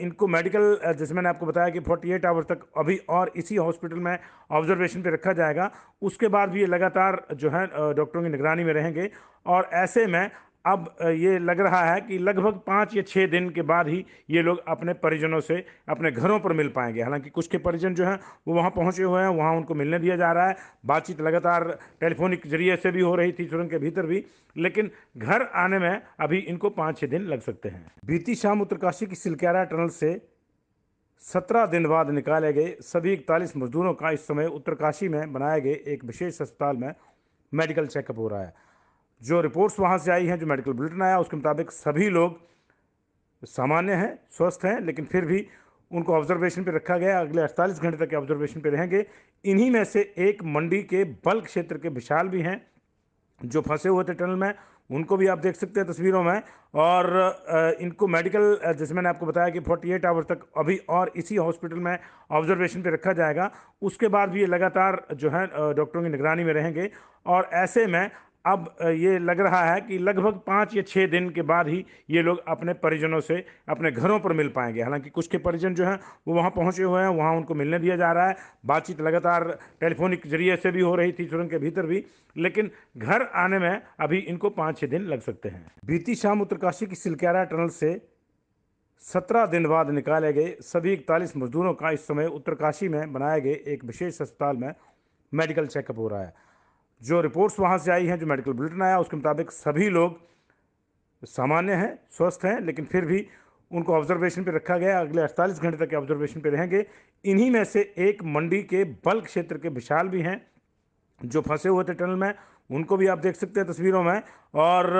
इनको मेडिकल जैसे मैंने आपको बताया कि 48 एट आवर तक अभी और इसी हॉस्पिटल में ऑब्जर्वेशन पर रखा जाएगा उसके बाद भी ये लगातार जो है डॉक्टरों की निगरानी में रहेंगे और ऐसे में अब ये लग रहा है कि लगभग पाँच या छः दिन के बाद ही ये लोग अपने परिजनों से अपने घरों पर मिल पाएंगे हालांकि कुछ के परिजन जो हैं वो वहाँ पहुँचे हुए हैं वहाँ उनको मिलने दिया जा रहा है बातचीत लगातार टेलीफोनिक जरिए से भी हो रही थी सुरंग के भीतर भी लेकिन घर आने में अभी इनको पाँच छः दिन लग सकते हैं बीती शाम उत्तरकाशी की सिलक्यारा टनल से सत्रह दिन बाद निकाले गए सभी इकतालीस मजदूरों का इस समय उत्तरकाशी में बनाए गए एक विशेष अस्पताल में मेडिकल चेकअप हो रहा है जो रिपोर्ट्स वहाँ से आई हैं जो मेडिकल बुलेटिन आया उसके मुताबिक सभी लोग सामान्य हैं स्वस्थ हैं लेकिन फिर भी उनको ऑब्जर्वेशन पर रखा गया अगले 48 घंटे तक के ऑब्जर्वेशन पर रहेंगे इन्हीं में से एक मंडी के बल्क क्षेत्र के विशाल भी हैं जो फंसे हुए थे टनल में उनको भी आप देख सकते हैं तस्वीरों में और इनको मेडिकल जैसे मैंने आपको बताया कि 48 एट आवर तक अभी और इसी हॉस्पिटल में ऑब्जर्वेशन पर रखा जाएगा उसके बाद भी ये लगातार जो है डॉक्टरों की निगरानी में रहेंगे और ऐसे में अब ये लग रहा है कि लगभग पाँच या छः दिन के बाद ही ये लोग अपने परिजनों से अपने घरों पर मिल पाएंगे हालांकि कुछ के परिजन जो हैं वो वहाँ पहुँचे हुए हैं वहाँ उनको मिलने दिया जा रहा है बातचीत लगातार टेलीफोनिक जरिए से भी हो रही थी सुरंग के भीतर भी लेकिन घर आने में अभी इनको पाँच छः दिन लग सकते हैं बीती शाम उत्तरकाशी की सिलक्यारा टनल से सत्रह दिन बाद निकाले गए सभी इकतालीस मजदूरों का इस समय उत्तरकाशी में बनाए गए एक विशेष अस्पताल में मेडिकल चेकअप हो रहा है जो रिपोर्ट्स वहाँ से आई हैं जो मेडिकल बुलेटिन आया उसके मुताबिक सभी लोग सामान्य हैं स्वस्थ हैं लेकिन फिर भी उनको ऑब्जर्वेशन पर रखा गया अगले 48 घंटे तक ऑब्जर्वेशन पर रहेंगे इन्हीं में से एक मंडी के बल्क क्षेत्र के विशाल भी हैं जो फंसे हुए थे टनल में उनको भी आप देख सकते हैं तस्वीरों में और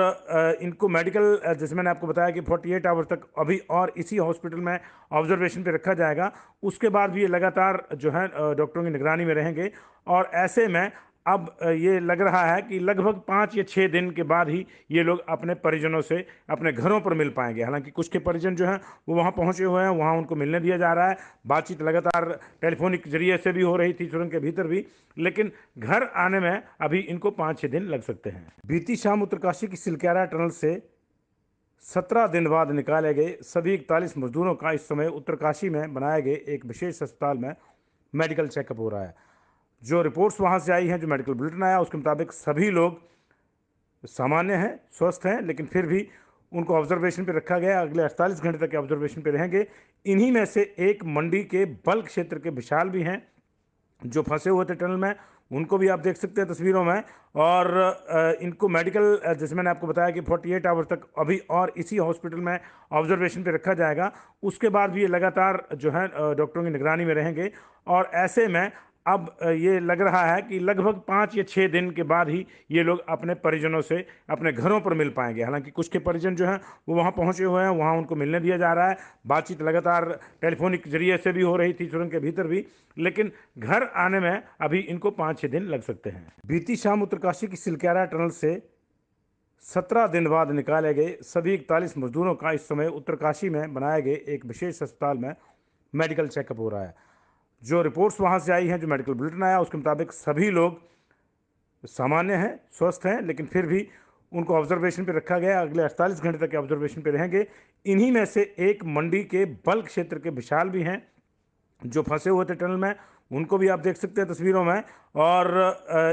इनको मेडिकल जैसे मैंने आपको बताया कि 48 एट आवर तक अभी और इसी हॉस्पिटल में ऑब्जर्वेशन पे रखा जाएगा उसके बाद भी ये लगातार जो है डॉक्टरों की निगरानी में रहेंगे और ऐसे में अब ये लग रहा है कि लगभग पाँच या छः दिन के बाद ही ये लोग अपने परिजनों से अपने घरों पर मिल पाएंगे हालांकि कुछ के परिजन जो हैं वो वहाँ पहुँचे हुए हैं वहाँ उनको मिलने दिया जा रहा है बातचीत लगातार टेलीफोनिक जरिए से भी हो रही थी सुरंग के भीतर भी लेकिन घर आने में अभी इनको पाँच छः दिन लग सकते हैं बीती शाम उत्तरकाशी की सिलक्यारा टनल से सत्रह दिन बाद निकाले गए सभी इकतालीस मजदूरों का इस समय उत्तरकाशी में बनाए गए एक विशेष अस्पताल में मेडिकल चेकअप हो रहा है जो रिपोर्ट्स वहाँ से आई हैं जो मेडिकल बुलेटिन आया उसके मुताबिक सभी लोग सामान्य हैं स्वस्थ हैं लेकिन फिर भी उनको ऑब्जर्वेशन पर रखा गया अगले 48 घंटे तक ऑब्जर्वेशन पर रहेंगे इन्हीं में से एक मंडी के बल्क क्षेत्र के विशाल भी हैं जो फंसे हुए थे टनल में उनको भी आप देख सकते हैं तस्वीरों में और इनको मेडिकल जैसे मैंने आपको बताया कि 48 एट आवर तक अभी और इसी हॉस्पिटल में ऑब्जर्वेशन पर रखा जाएगा उसके बाद भी ये लगातार जो है डॉक्टरों की निगरानी में रहेंगे और ऐसे में अब ये लग रहा है कि लगभग पाँच या छः दिन के बाद ही ये लोग अपने परिजनों से अपने घरों पर मिल पाएंगे हालांकि कुछ के परिजन जो हैं वो वहाँ पहुँचे हुए हैं वहाँ उनको मिलने दिया जा रहा है बातचीत लगातार टेलीफोनिक जरिए से भी हो रही थी सुरंग के भीतर भी लेकिन घर आने में अभी इनको पाँच छः दिन लग सकते हैं बीती शाम उत्तरकाशी की सिलक्यारा टनल से सत्रह दिन बाद निकाले गए सभी इकतालीस मजदूरों का इस समय उत्तरकाशी में बनाए गए एक विशेष अस्पताल में मेडिकल चेकअप हो रहा है जो रिपोर्ट्स वहाँ से आई हैं जो मेडिकल बुलेटिन आया उसके मुताबिक सभी लोग सामान्य हैं स्वस्थ हैं लेकिन फिर भी उनको ऑब्जर्वेशन पर रखा गया अगले 48 घंटे तक के ऑब्जर्वेशन पर रहेंगे इन्हीं में से एक मंडी के बल्क क्षेत्र के विशाल भी हैं जो फंसे हुए थे टनल में उनको भी आप देख सकते हैं तस्वीरों में और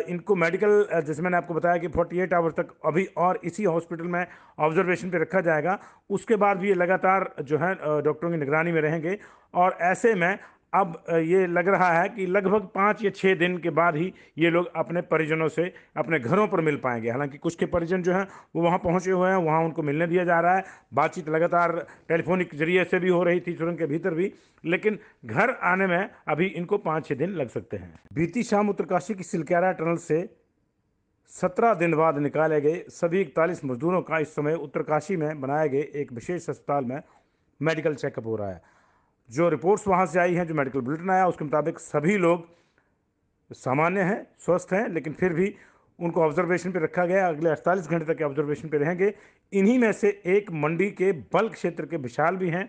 इनको मेडिकल जैसे मैंने आपको बताया कि 48 एट आवर तक अभी और इसी हॉस्पिटल में ऑब्जर्वेशन पर रखा जाएगा उसके बाद भी ये लगातार जो है डॉक्टरों की निगरानी में रहेंगे और ऐसे में अब ये लग रहा है कि लगभग पाँच या छः दिन के बाद ही ये लोग अपने परिजनों से अपने घरों पर मिल पाएंगे हालांकि कुछ के परिजन जो हैं वो वहाँ पहुँचे हुए हैं वहाँ उनको मिलने दिया जा रहा है बातचीत लगातार टेलीफोनिक जरिए से भी हो रही थी सुरंग के भीतर भी लेकिन घर आने में अभी इनको पाँच छः दिन लग सकते हैं बीती शाम उत्तरकाशी की सिलक्यारा टनल से सत्रह दिन बाद निकाले गए सभी इकतालीस मजदूरों का इस समय उत्तरकाशी में बनाए गए एक विशेष अस्पताल में मेडिकल चेकअप हो रहा है जो रिपोर्ट्स वहाँ से आई हैं जो मेडिकल बुलेटिन आया उसके मुताबिक सभी लोग सामान्य हैं स्वस्थ हैं लेकिन फिर भी उनको ऑब्जर्वेशन पर रखा गया अगले 48 घंटे तक के ऑब्जर्वेशन पर रहेंगे इन्हीं में से एक मंडी के बल्क क्षेत्र के विशाल भी हैं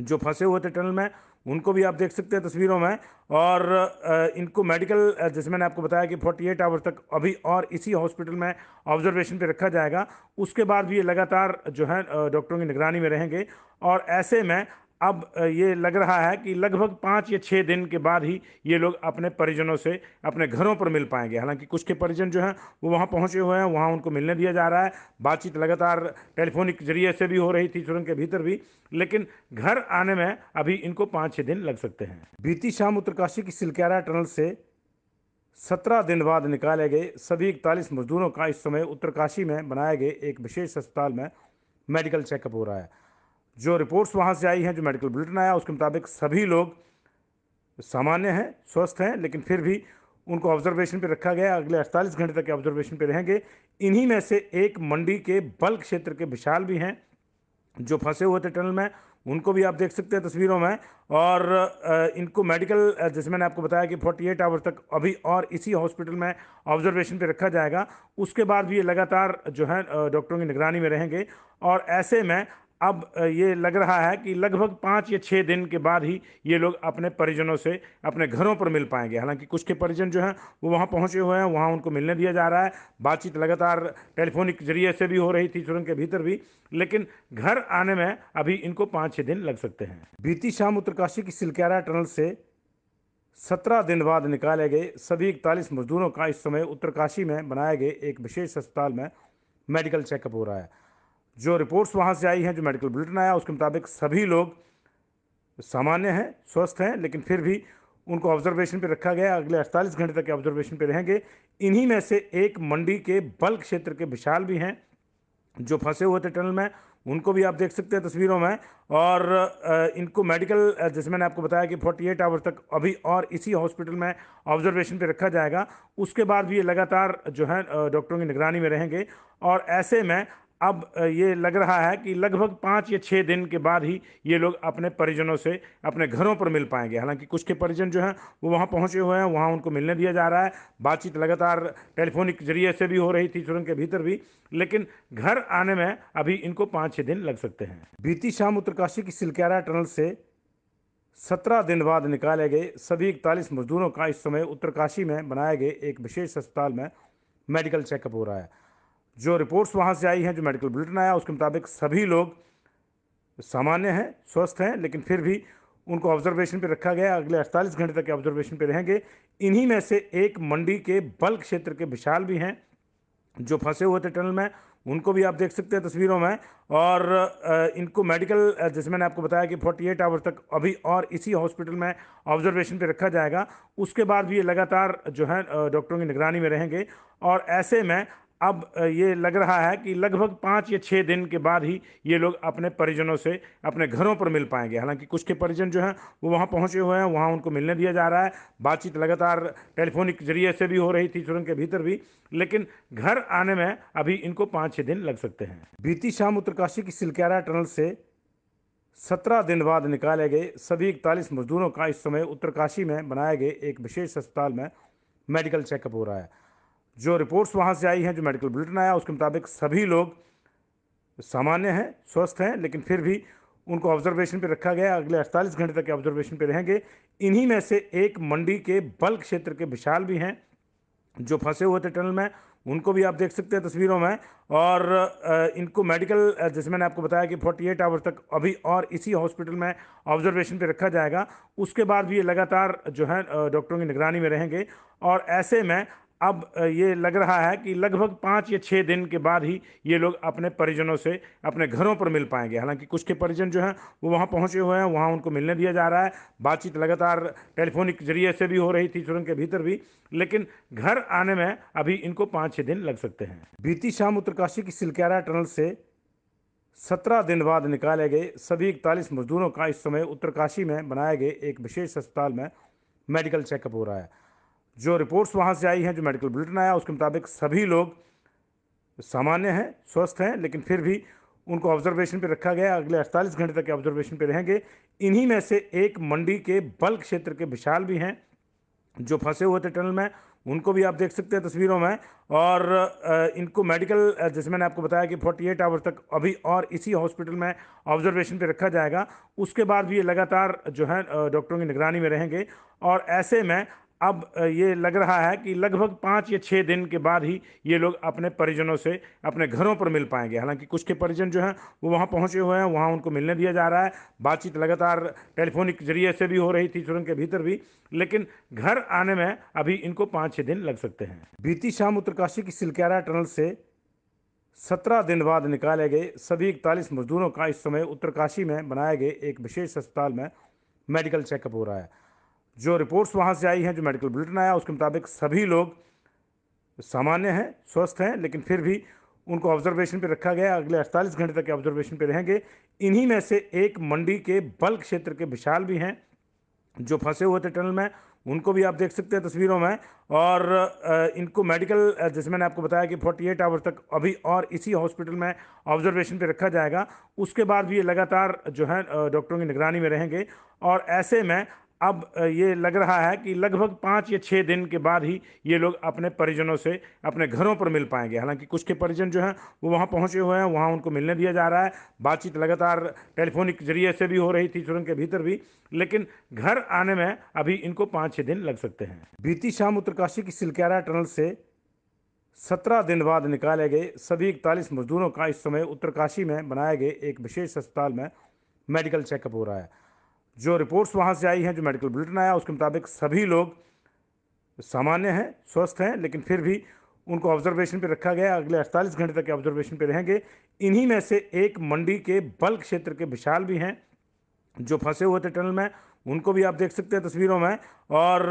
जो फंसे हुए थे टनल में उनको भी आप देख सकते हैं तस्वीरों में और इनको मेडिकल जैसे मैंने आपको बताया कि 48 एट आवर तक अभी और इसी हॉस्पिटल में ऑब्जर्वेशन पर रखा जाएगा उसके बाद भी ये लगातार जो है डॉक्टरों की निगरानी में रहेंगे और ऐसे में अब ये लग रहा है कि लगभग पाँच या छः दिन के बाद ही ये लोग अपने परिजनों से अपने घरों पर मिल पाएंगे हालांकि कुछ के परिजन जो हैं वो वहाँ पहुँचे हुए हैं वहाँ उनको मिलने दिया जा रहा है बातचीत लगातार टेलीफोनिक जरिए से भी हो रही थी सुरंग के भीतर भी लेकिन घर आने में अभी इनको पाँच छः दिन लग सकते हैं बीती शाम उत्तरकाशी की सिलक्यारा टनल से सत्रह दिन बाद निकाले गए सभी इकतालीस मजदूरों का इस समय उत्तरकाशी में बनाए गए एक विशेष अस्पताल में मेडिकल चेकअप हो रहा है जो रिपोर्ट्स वहाँ से आई हैं जो मेडिकल बुलेटिन आया उसके मुताबिक सभी लोग सामान्य हैं स्वस्थ हैं लेकिन फिर भी उनको ऑब्जर्वेशन पर रखा गया अगले 48 घंटे तक के ऑब्जर्वेशन पर रहेंगे इन्हीं में से एक मंडी के बल्क क्षेत्र के विशाल भी हैं जो फंसे हुए थे टनल में उनको भी आप देख सकते हैं तस्वीरों में और इनको मेडिकल जैसे मैंने आपको बताया कि 48 एट आवर तक अभी और इसी हॉस्पिटल में ऑब्जर्वेशन पर रखा जाएगा उसके बाद भी ये लगातार जो है डॉक्टरों की निगरानी में रहेंगे और ऐसे में अब ये लग रहा है कि लगभग पाँच या छः दिन के बाद ही ये लोग अपने परिजनों से अपने घरों पर मिल पाएंगे हालांकि कुछ के परिजन जो हैं वो वहाँ पहुँचे हुए हैं वहाँ उनको मिलने दिया जा रहा है बातचीत लगातार टेलीफोनिक जरिए से भी हो रही थी सुरंग के भीतर भी लेकिन घर आने में अभी इनको पाँच छः दिन लग सकते हैं बीती शाम उत्तरकाशी की सिलक्यारा टनल से सत्रह दिन बाद निकाले गए सभी इकतालीस मजदूरों का इस समय उत्तरकाशी में बनाए गए एक विशेष अस्पताल में मेडिकल चेकअप हो रहा है जो रिपोर्ट्स वहाँ से आई हैं जो मेडिकल बुलेटिन आया उसके मुताबिक सभी लोग सामान्य हैं स्वस्थ हैं लेकिन फिर भी उनको ऑब्जर्वेशन पर रखा गया अगले 48 घंटे तक के ऑब्जर्वेशन पर रहेंगे इन्हीं में से एक मंडी के बल्क क्षेत्र के विशाल भी हैं जो फंसे हुए थे टनल में उनको भी आप देख सकते हैं तस्वीरों में और इनको मेडिकल जैसे मैंने आपको बताया कि 48 एट आवर तक अभी और इसी हॉस्पिटल में ऑब्जर्वेशन पर रखा जाएगा उसके बाद भी ये लगातार जो है डॉक्टरों की निगरानी में रहेंगे और ऐसे में अब ये लग रहा है कि लगभग पाँच या छः दिन के बाद ही ये लोग अपने परिजनों से अपने घरों पर मिल पाएंगे हालांकि कुछ के परिजन जो हैं वो वहाँ पहुँचे हुए हैं वहाँ उनको मिलने दिया जा रहा है बातचीत लगातार टेलीफोनिक जरिए से भी हो रही थी सुरंग के भीतर भी लेकिन घर आने में अभी इनको पाँच छः दिन लग सकते हैं बीती शाम उत्तरकाशी की सिलक्यारा टनल से सत्रह दिन बाद निकाले गए सभी इकतालीस मजदूरों का इस समय उत्तरकाशी में बनाए गए एक विशेष अस्पताल में मेडिकल चेकअप हो रहा है जो रिपोर्ट्स वहाँ से आई हैं जो मेडिकल बुलेटिन आया उसके मुताबिक सभी लोग सामान्य हैं स्वस्थ हैं लेकिन फिर भी उनको ऑब्जर्वेशन पर रखा गया अगले 48 घंटे तक ऑब्जर्वेशन पर रहेंगे इन्हीं में से एक मंडी के बल्क क्षेत्र के विशाल भी हैं जो फंसे हुए थे टनल में उनको भी आप देख सकते हैं तस्वीरों में और इनको मेडिकल जैसे मैंने आपको बताया कि 48 आवर तक अभी और इसी हॉस्पिटल में ऑब्जर्वेशन पर रखा जाएगा उसके बाद भी ये लगातार जो है डॉक्टरों की निगरानी में रहेंगे और ऐसे में अब ये लग रहा है कि लगभग पाँच या छः दिन के बाद ही ये लोग अपने परिजनों से अपने घरों पर मिल पाएंगे हालांकि कुछ के परिजन जो हैं वो वहाँ पहुँचे हुए हैं वहाँ उनको मिलने दिया जा रहा है बातचीत लगातार टेलीफोनिक जरिए से भी हो रही थी सुरंग के भीतर भी लेकिन घर आने में अभी इनको पाँच छः दिन लग सकते हैं बीती शाम उत्तरकाशी की सिलक्यारा टनल से सत्रह दिन बाद निकाले गए सभी इकतालीस मजदूरों का इस समय उत्तरकाशी में बनाए गए एक विशेष अस्पताल में मेडिकल चेकअप हो रहा है जो रिपोर्ट्स वहाँ से आई हैं जो मेडिकल बुलेटिन आया उसके मुताबिक सभी लोग सामान्य हैं स्वस्थ हैं लेकिन फिर भी उनको ऑब्जर्वेशन पर रखा गया अगले 48 घंटे तक के ऑब्जर्वेशन पर रहेंगे इन्हीं में से एक मंडी के बल्क क्षेत्र के विशाल भी हैं जो फंसे हुए थे टनल में उनको भी आप देख सकते हैं तस्वीरों में और इनको मेडिकल जैसे मैंने आपको बताया कि 48 एट आवर्स तक अभी और इसी हॉस्पिटल में ऑब्जर्वेशन पर रखा जाएगा उसके बाद भी ये लगातार जो है डॉक्टरों की निगरानी में रहेंगे और ऐसे में अब ये लग रहा है कि लगभग पाँच या छः दिन के बाद ही ये लोग अपने परिजनों से अपने घरों पर मिल पाएंगे हालांकि कुछ के परिजन जो हैं वो वहाँ पहुँचे हुए हैं वहाँ उनको मिलने दिया जा रहा है बातचीत लगातार टेलीफोनिक जरिए से भी हो रही थी सुरंग के भीतर भी लेकिन घर आने में अभी इनको पाँच छः दिन लग सकते हैं बीती शाम उत्तरकाशी की सिलक्यारा टनल से सत्रह दिन बाद निकाले गए सभी इकतालीस मजदूरों का इस समय उत्तरकाशी में बनाए गए एक विशेष अस्पताल में मेडिकल चेकअप हो रहा है जो रिपोर्ट्स वहाँ से आई हैं जो मेडिकल बुलेटिन आया उसके मुताबिक सभी लोग सामान्य हैं स्वस्थ हैं लेकिन फिर भी उनको ऑब्जर्वेशन पर रखा गया अगले 48 घंटे तक ऑब्जर्वेशन पर रहेंगे इन्हीं में से एक मंडी के बल्क क्षेत्र के विशाल भी हैं जो फंसे हुए थे टनल में उनको भी आप देख सकते हैं तस्वीरों में और इनको मेडिकल जैसे मैंने आपको बताया कि 48 एट आवर तक अभी और इसी हॉस्पिटल में ऑब्जर्वेशन पर रखा जाएगा उसके बाद भी ये लगातार जो है डॉक्टरों की निगरानी में रहेंगे और ऐसे में अब ये लग रहा है कि लगभग पाँच या छः दिन के बाद ही ये लोग अपने परिजनों से अपने घरों पर मिल पाएंगे हालांकि कुछ के परिजन जो हैं वो वहाँ पहुँचे हुए हैं वहाँ उनको मिलने दिया जा रहा है बातचीत लगातार टेलीफोनिक जरिए से भी हो रही थी सुरंग के भीतर भी लेकिन घर आने में अभी इनको पाँच छः दिन लग सकते हैं बीती शाम उत्तरकाशी की सिलक्यारा टनल से सत्रह दिन बाद निकाले गए सभी इकतालीस मजदूरों का इस समय उत्तरकाशी में बनाए गए एक विशेष अस्पताल में मेडिकल चेकअप हो रहा है जो रिपोर्ट्स वहाँ से आई हैं जो मेडिकल बुलेटिन आया उसके मुताबिक सभी लोग सामान्य हैं स्वस्थ हैं लेकिन फिर भी उनको ऑब्जर्वेशन पर रखा गया अगले 48 घंटे तक के ऑब्जर्वेशन पर रहेंगे इन्हीं में से एक मंडी के बल्क क्षेत्र के विशाल भी हैं जो फंसे हुए थे टनल में उनको भी आप देख सकते हैं तस्वीरों में और इनको मेडिकल जैसे मैंने आपको बताया कि 48 एट आवर तक अभी और इसी हॉस्पिटल में ऑब्जर्वेशन पर रखा जाएगा उसके बाद भी ये लगातार जो है डॉक्टरों की निगरानी में रहेंगे और ऐसे में अब ये लग रहा है कि लगभग पाँच या छः दिन के बाद ही ये लोग अपने परिजनों से अपने घरों पर मिल पाएंगे हालांकि कुछ के परिजन जो हैं वो वहाँ पहुँचे हुए हैं वहाँ उनको मिलने दिया जा रहा है बातचीत लगातार टेलीफोनिक जरिए से भी हो रही थी सुरंग के भीतर भी लेकिन घर आने में अभी इनको पाँच छः दिन लग सकते हैं बीती शाम उत्तरकाशी की सिलक्यारा टनल से सत्रह दिन बाद निकाले गए सभी इकतालीस मजदूरों का इस समय उत्तरकाशी में बनाए गए एक विशेष अस्पताल में मेडिकल चेकअप हो रहा है जो रिपोर्ट्स वहाँ से आई हैं जो मेडिकल बुलेटिन आया उसके मुताबिक सभी लोग सामान्य हैं स्वस्थ हैं लेकिन फिर भी उनको ऑब्जर्वेशन पर रखा गया अगले 48 घंटे तक के ऑब्जर्वेशन पर रहेंगे इन्हीं में से एक मंडी के बल्क क्षेत्र के विशाल भी हैं जो फंसे हुए थे टनल में उनको भी आप देख सकते हैं तस्वीरों में और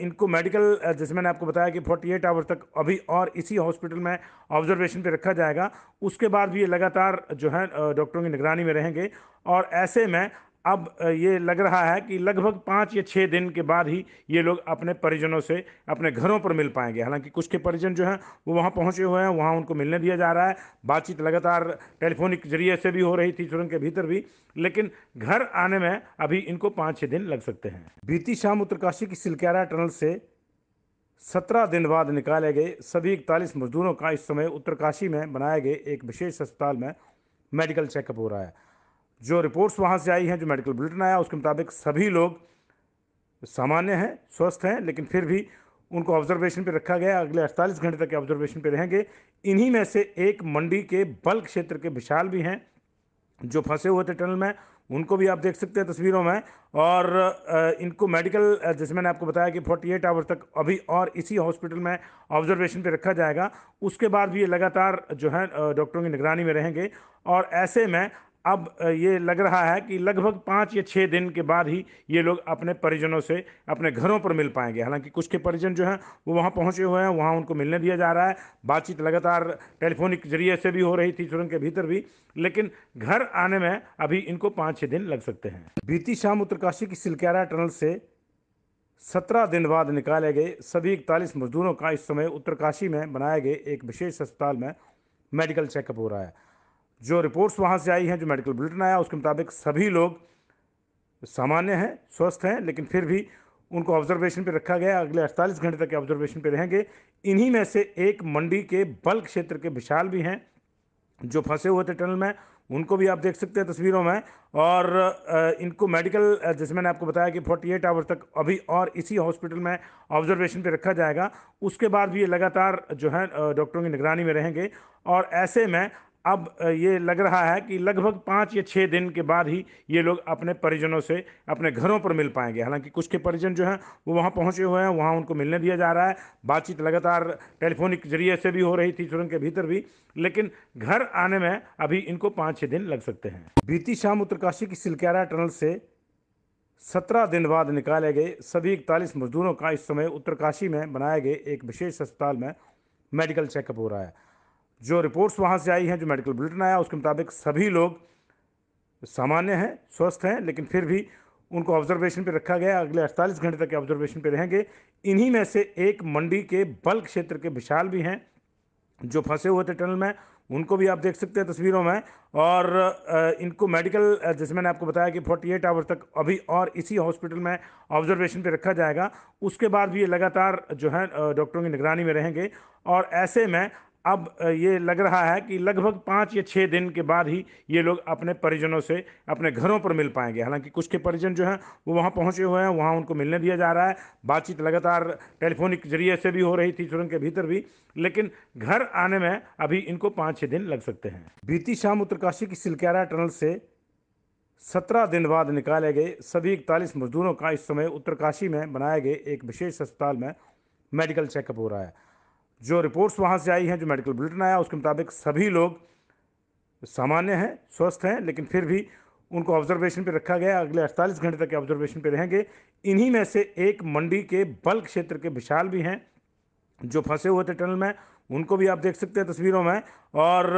इनको मेडिकल जैसे मैंने आपको बताया कि 48 आवर तक अभी और इसी हॉस्पिटल में ऑब्जर्वेशन पर रखा जाएगा उसके बाद भी ये लगातार जो है डॉक्टरों की निगरानी में रहेंगे और ऐसे में अब ये लग रहा है कि लगभग पाँच या छः दिन के बाद ही ये लोग अपने परिजनों से अपने घरों पर मिल पाएंगे हालांकि कुछ के परिजन जो हैं वो वहाँ पहुँचे हुए हैं वहाँ उनको मिलने दिया जा रहा है बातचीत लगातार टेलीफोनिक जरिए से भी हो रही थी सुरंग के भीतर भी लेकिन घर आने में अभी इनको पाँच छः दिन लग सकते हैं बीती शाम उत्तरकाशी की सिलक्यारा टनल से सत्रह दिन बाद निकाले गए सभी इकतालीस मजदूरों का इस समय उत्तरकाशी में बनाए गए एक विशेष अस्पताल में मेडिकल चेकअप हो रहा है जो रिपोर्ट्स वहाँ से आई हैं जो मेडिकल बुलेटिन आया उसके मुताबिक सभी लोग सामान्य हैं स्वस्थ हैं लेकिन फिर भी उनको ऑब्जर्वेशन पर रखा गया अगले 48 घंटे तक के ऑब्जर्वेशन पर रहेंगे इन्हीं में से एक मंडी के बल्क क्षेत्र के विशाल भी हैं जो फंसे हुए थे टनल में उनको भी आप देख सकते हैं तस्वीरों में और इनको मेडिकल जैसे मैंने आपको बताया कि 48 एट आवर तक अभी और इसी हॉस्पिटल में ऑब्जर्वेशन पर रखा जाएगा उसके बाद भी ये लगातार जो है डॉक्टरों की निगरानी में रहेंगे और ऐसे में अब ये लग रहा है कि लगभग पाँच या छः दिन के बाद ही ये लोग अपने परिजनों से अपने घरों पर मिल पाएंगे हालांकि कुछ के परिजन जो हैं वो वहाँ पहुँचे हुए हैं वहाँ उनको मिलने दिया जा रहा है बातचीत लगातार टेलीफोनिक जरिए से भी हो रही थी सुरंग के भीतर भी लेकिन घर आने में अभी इनको पाँच छः दिन लग सकते हैं बीती शाम उत्तरकाशी की सिलक्यारा टनल से सत्रह दिन बाद निकाले गए सभी इकतालीस मजदूरों का इस समय उत्तरकाशी में बनाए गए एक विशेष अस्पताल में मेडिकल चेकअप हो रहा है जो रिपोर्ट्स वहाँ से आई हैं जो मेडिकल बुलेटिन आया उसके मुताबिक सभी लोग सामान्य हैं स्वस्थ हैं लेकिन फिर भी उनको ऑब्जर्वेशन पर रखा गया अगले 48 घंटे तक के ऑब्जर्वेशन पर रहेंगे इन्हीं में से एक मंडी के बल्क क्षेत्र के विशाल भी हैं जो फंसे हुए थे टनल में उनको भी आप देख सकते हैं तस्वीरों में और इनको मेडिकल जैसे मैंने आपको बताया कि 48 एट आवर्स तक अभी और इसी हॉस्पिटल में ऑब्जर्वेशन पे रखा जाएगा उसके बाद भी ये लगातार जो है डॉक्टरों की निगरानी में रहेंगे और ऐसे में अब ये लग रहा है कि लगभग पाँच या छः दिन के बाद ही ये लोग अपने परिजनों से अपने घरों पर मिल पाएंगे हालांकि कुछ के परिजन जो हैं वो वहाँ पहुँचे हुए हैं वहाँ उनको मिलने दिया जा रहा है बातचीत लगातार टेलीफोनिक जरिए से भी हो रही थी सुरंग के भीतर भी लेकिन घर आने में अभी इनको पाँच छः दिन लग सकते हैं बीती शाम उत्तरकाशी की सिलक्यारा टनल से सत्रह दिन बाद निकाले गए सभी इकतालीस मजदूरों का इस समय उत्तरकाशी में बनाए गए एक विशेष अस्पताल में मेडिकल चेकअप हो रहा है जो रिपोर्ट्स वहाँ से आई हैं जो मेडिकल बुलेटिन आया उसके मुताबिक सभी लोग सामान्य हैं स्वस्थ हैं लेकिन फिर भी उनको ऑब्जर्वेशन पर रखा गया अगले 48 घंटे तक ऑब्जर्वेशन पर रहेंगे इन्हीं में से एक मंडी के बल्क क्षेत्र के विशाल भी हैं जो फंसे हुए थे टनल में उनको भी आप देख सकते हैं तस्वीरों में और इनको मेडिकल जैसे मैंने आपको बताया कि 48 एट आवर तक अभी और इसी हॉस्पिटल में ऑब्जर्वेशन पर रखा जाएगा उसके बाद भी ये लगातार जो है डॉक्टरों की निगरानी में रहेंगे और ऐसे में अब ये लग रहा है कि लगभग पाँच या छः दिन के बाद ही ये लोग अपने परिजनों से अपने घरों पर मिल पाएंगे हालांकि कुछ के परिजन जो हैं वो वहाँ पहुँचे हुए हैं वहाँ उनको मिलने दिया जा रहा है बातचीत लगातार टेलीफोनिक जरिए से भी हो रही थी सुरंग के भीतर भी लेकिन घर आने में अभी इनको पाँच छः दिन लग सकते हैं बीती शाम उत्तरकाशी की सिलक्यारा टनल से सत्रह दिन बाद निकाले गए सभी इकतालीस मजदूरों का इस समय उत्तरकाशी में बनाए गए एक विशेष अस्पताल में मेडिकल चेकअप हो रहा है जो रिपोर्ट्स वहाँ से आई हैं जो मेडिकल बुलेटिन आया उसके मुताबिक सभी लोग सामान्य हैं स्वस्थ हैं लेकिन फिर भी उनको ऑब्जर्वेशन पर रखा गया अगले 48 घंटे तक ऑब्जर्वेशन पर रहेंगे इन्हीं में से एक मंडी के बल्क क्षेत्र के विशाल भी हैं जो फंसे हुए थे टनल में उनको भी आप देख सकते हैं तस्वीरों में और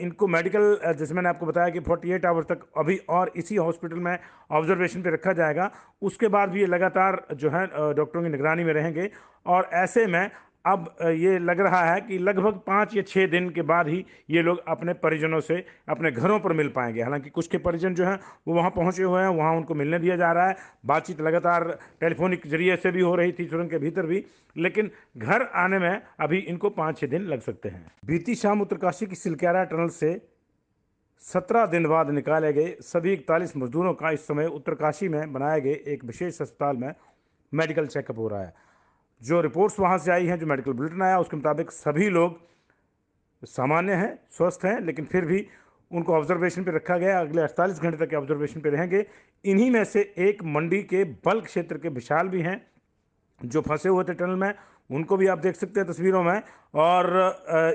इनको मेडिकल जैसे मैंने आपको बताया कि 48 एट आवर तक अभी और इसी हॉस्पिटल में ऑब्जर्वेशन पे रखा जाएगा उसके बाद भी ये लगातार जो है डॉक्टरों की निगरानी में रहेंगे और ऐसे में अब ये लग रहा है कि लगभग पाँच या छः दिन के बाद ही ये लोग अपने परिजनों से अपने घरों पर मिल पाएंगे हालांकि कुछ के परिजन जो हैं वो वहाँ पहुँचे हुए हैं वहाँ उनको मिलने दिया जा रहा है बातचीत लगातार टेलीफोनिक जरिए से भी हो रही थी सुरंग के भीतर भी लेकिन घर आने में अभी इनको पाँच छः दिन लग सकते हैं बीती शाम उत्तरकाशी की सिलक्यारा टनल से सत्रह दिन बाद निकाले गए सभी इकतालीस मजदूरों का इस समय उत्तरकाशी में बनाए गए एक विशेष अस्पताल में मेडिकल चेकअप हो रहा है जो रिपोर्ट्स वहाँ से आई हैं जो मेडिकल बुलेटिन आया उसके मुताबिक सभी लोग सामान्य हैं स्वस्थ हैं लेकिन फिर भी उनको ऑब्जर्वेशन पर रखा गया अगले 48 घंटे तक के ऑब्जर्वेशन पर रहेंगे इन्हीं में से एक मंडी के बल्क क्षेत्र के विशाल भी हैं जो फंसे हुए थे टनल में उनको भी आप देख सकते हैं तस्वीरों में और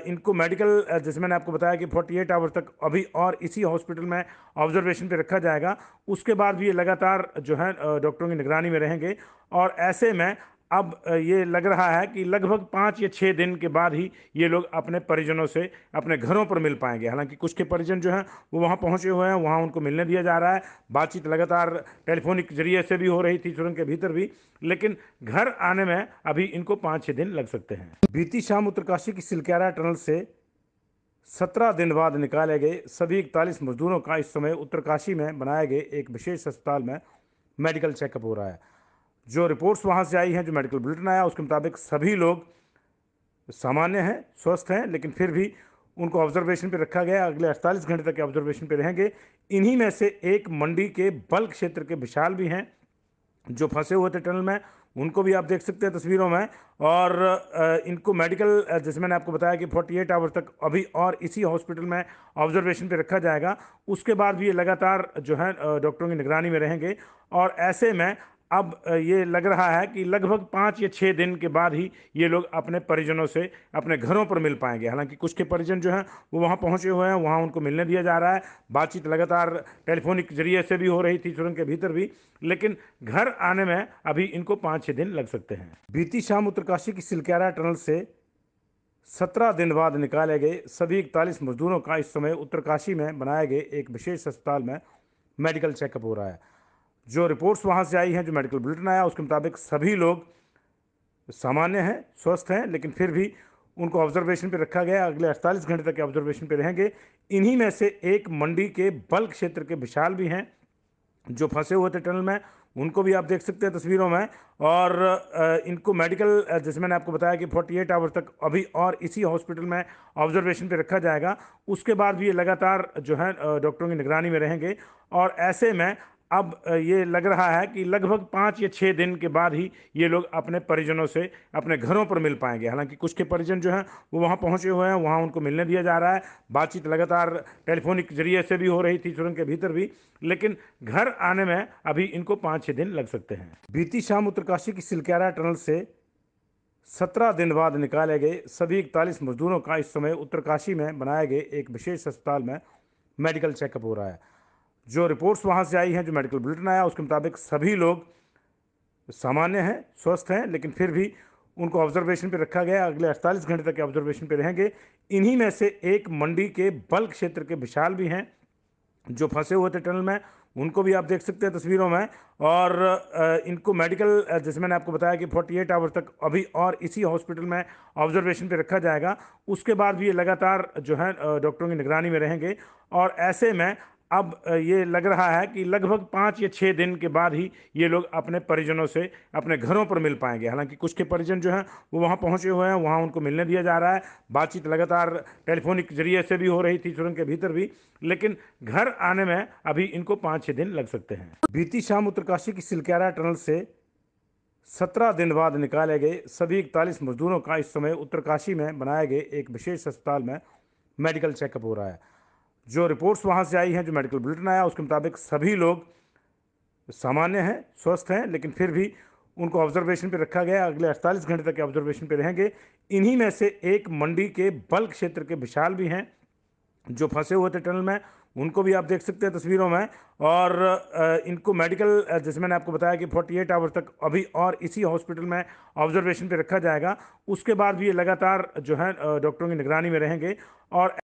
इनको मेडिकल जैसे मैंने आपको बताया कि 48 एट आवर तक अभी और इसी हॉस्पिटल में ऑब्जर्वेशन पर रखा जाएगा उसके बाद भी ये लगातार जो है डॉक्टरों की निगरानी में रहेंगे और ऐसे में अब ये लग रहा है कि लगभग पाँच या छः दिन के बाद ही ये लोग अपने परिजनों से अपने घरों पर मिल पाएंगे हालांकि कुछ के परिजन जो हैं वो वहाँ पहुँचे हुए हैं वहाँ उनको मिलने दिया जा रहा है बातचीत लगातार टेलीफोनिक जरिए से भी हो रही थी सुरंग के भीतर भी लेकिन घर आने में अभी इनको पाँच छः दिन लग सकते हैं बीती शाम उत्तरकाशी की सिलक्यारा टनल से सत्रह दिन बाद निकाले गए सभी इकतालीस मजदूरों का इस समय उत्तरकाशी में बनाए गए एक विशेष अस्पताल में मेडिकल चेकअप हो रहा है जो रिपोर्ट्स वहाँ से आई हैं जो मेडिकल बुलेटिन आया उसके मुताबिक सभी लोग सामान्य हैं स्वस्थ हैं लेकिन फिर भी उनको ऑब्जर्वेशन पर रखा गया अगले 48 घंटे तक ऑब्जर्वेशन पर रहेंगे इन्हीं में से एक मंडी के बल्क क्षेत्र के विशाल भी हैं जो फंसे हुए थे टनल में उनको भी आप देख सकते हैं तस्वीरों में और इनको मेडिकल जैसे मैंने आपको बताया कि 48 एट आवर तक अभी और इसी हॉस्पिटल में ऑब्जर्वेशन पे रखा जाएगा उसके बाद भी ये लगातार जो है डॉक्टरों की निगरानी में रहेंगे और ऐसे में अब ये लग रहा है कि लगभग पाँच या छः दिन के बाद ही ये लोग अपने परिजनों से अपने घरों पर मिल पाएंगे हालांकि कुछ के परिजन जो हैं वो वहाँ पहुँचे हुए हैं वहाँ उनको मिलने दिया जा रहा है बातचीत लगातार टेलीफोनिक जरिए से भी हो रही थी सुरंग के भीतर भी लेकिन घर आने में अभी इनको पाँच छः दिन लग सकते हैं बीती शाम उत्तरकाशी की सिलक्यारा टनल से सत्रह दिन बाद निकाले गए सभी इकतालीस मजदूरों का इस समय उत्तरकाशी में बनाए गए एक विशेष अस्पताल में मेडिकल चेकअप हो रहा है जो रिपोर्ट्स वहाँ से आई हैं जो मेडिकल बुलेटिन आया उसके मुताबिक सभी लोग सामान्य हैं स्वस्थ हैं लेकिन फिर भी उनको ऑब्जर्वेशन पर रखा गया अगले 48 घंटे तक के ऑब्जर्वेशन पर रहेंगे इन्हीं में से एक मंडी के बल्क क्षेत्र के विशाल भी हैं जो फंसे हुए थे टनल में उनको भी आप देख सकते हैं तस्वीरों में और इनको मेडिकल जैसे मैंने आपको बताया कि 48 एट आवर तक अभी और इसी हॉस्पिटल में ऑब्जर्वेशन पर रखा जाएगा उसके बाद भी ये लगातार जो है डॉक्टरों की निगरानी में रहेंगे और ऐसे में अब ये लग रहा है कि लगभग पाँच या छः दिन के बाद ही ये लोग अपने परिजनों से अपने घरों पर मिल पाएंगे हालांकि कुछ के परिजन जो हैं वो वहाँ पहुँचे हुए हैं वहाँ उनको मिलने दिया जा रहा है बातचीत लगातार टेलीफोनिक जरिए से भी हो रही थी सुरंग के भीतर भी लेकिन घर आने में अभी इनको पाँच छः दिन लग सकते हैं बीती शाम उत्तरकाशी की सिलक्यारा टनल से सत्रह दिन बाद निकाले गए सभी इकतालीस मजदूरों का इस समय उत्तरकाशी में बनाए गए एक विशेष अस्पताल में मेडिकल चेकअप हो रहा है जो रिपोर्ट्स वहाँ से आई हैं जो मेडिकल बुलेटिन आया उसके मुताबिक सभी लोग सामान्य हैं स्वस्थ हैं लेकिन फिर भी उनको ऑब्जर्वेशन पर रखा गया अगले 48 घंटे तक के ऑब्जर्वेशन पर रहेंगे इन्हीं में से एक मंडी के बल्क क्षेत्र के विशाल भी हैं जो फंसे हुए थे टनल में उनको भी आप देख सकते हैं तस्वीरों में और इनको मेडिकल जैसे मैंने आपको बताया कि 48 एट आवर तक अभी और इसी हॉस्पिटल में ऑब्जर्वेशन पर रखा जाएगा उसके बाद भी ये लगातार जो है डॉक्टरों की निगरानी में रहेंगे और ऐसे में अब ये लग रहा है कि लगभग पाँच या छः दिन के बाद ही ये लोग अपने परिजनों से अपने घरों पर मिल पाएंगे हालांकि कुछ के परिजन जो हैं वो वहाँ पहुँचे हुए हैं वहाँ उनको मिलने दिया जा रहा है बातचीत लगातार टेलीफोनिक जरिए से भी हो रही थी सुरंग के भीतर भी लेकिन घर आने में अभी इनको पाँच छः दिन लग सकते हैं बीती शाम उत्तरकाशी की सिलक्यारा टनल से सत्रह दिन बाद निकाले गए सभी इकतालीस मजदूरों का इस समय उत्तरकाशी में बनाए गए एक विशेष अस्पताल में मेडिकल चेकअप हो रहा है जो रिपोर्ट्स वहाँ से आई हैं जो मेडिकल बुलेटिन आया उसके मुताबिक सभी लोग सामान्य हैं स्वस्थ हैं लेकिन फिर भी उनको ऑब्जर्वेशन पर रखा गया अगले 48 घंटे तक ऑब्जर्वेशन पर रहेंगे इन्हीं में से एक मंडी के बल्क क्षेत्र के विशाल भी हैं जो फंसे हुए थे टनल में उनको भी आप देख सकते हैं तस्वीरों में और इनको मेडिकल जैसे मैंने आपको बताया कि 48 एट आवर तक अभी और इसी हॉस्पिटल में ऑब्जर्वेशन पर रखा जाएगा उसके बाद भी ये लगातार जो है डॉक्टरों की निगरानी में रहेंगे और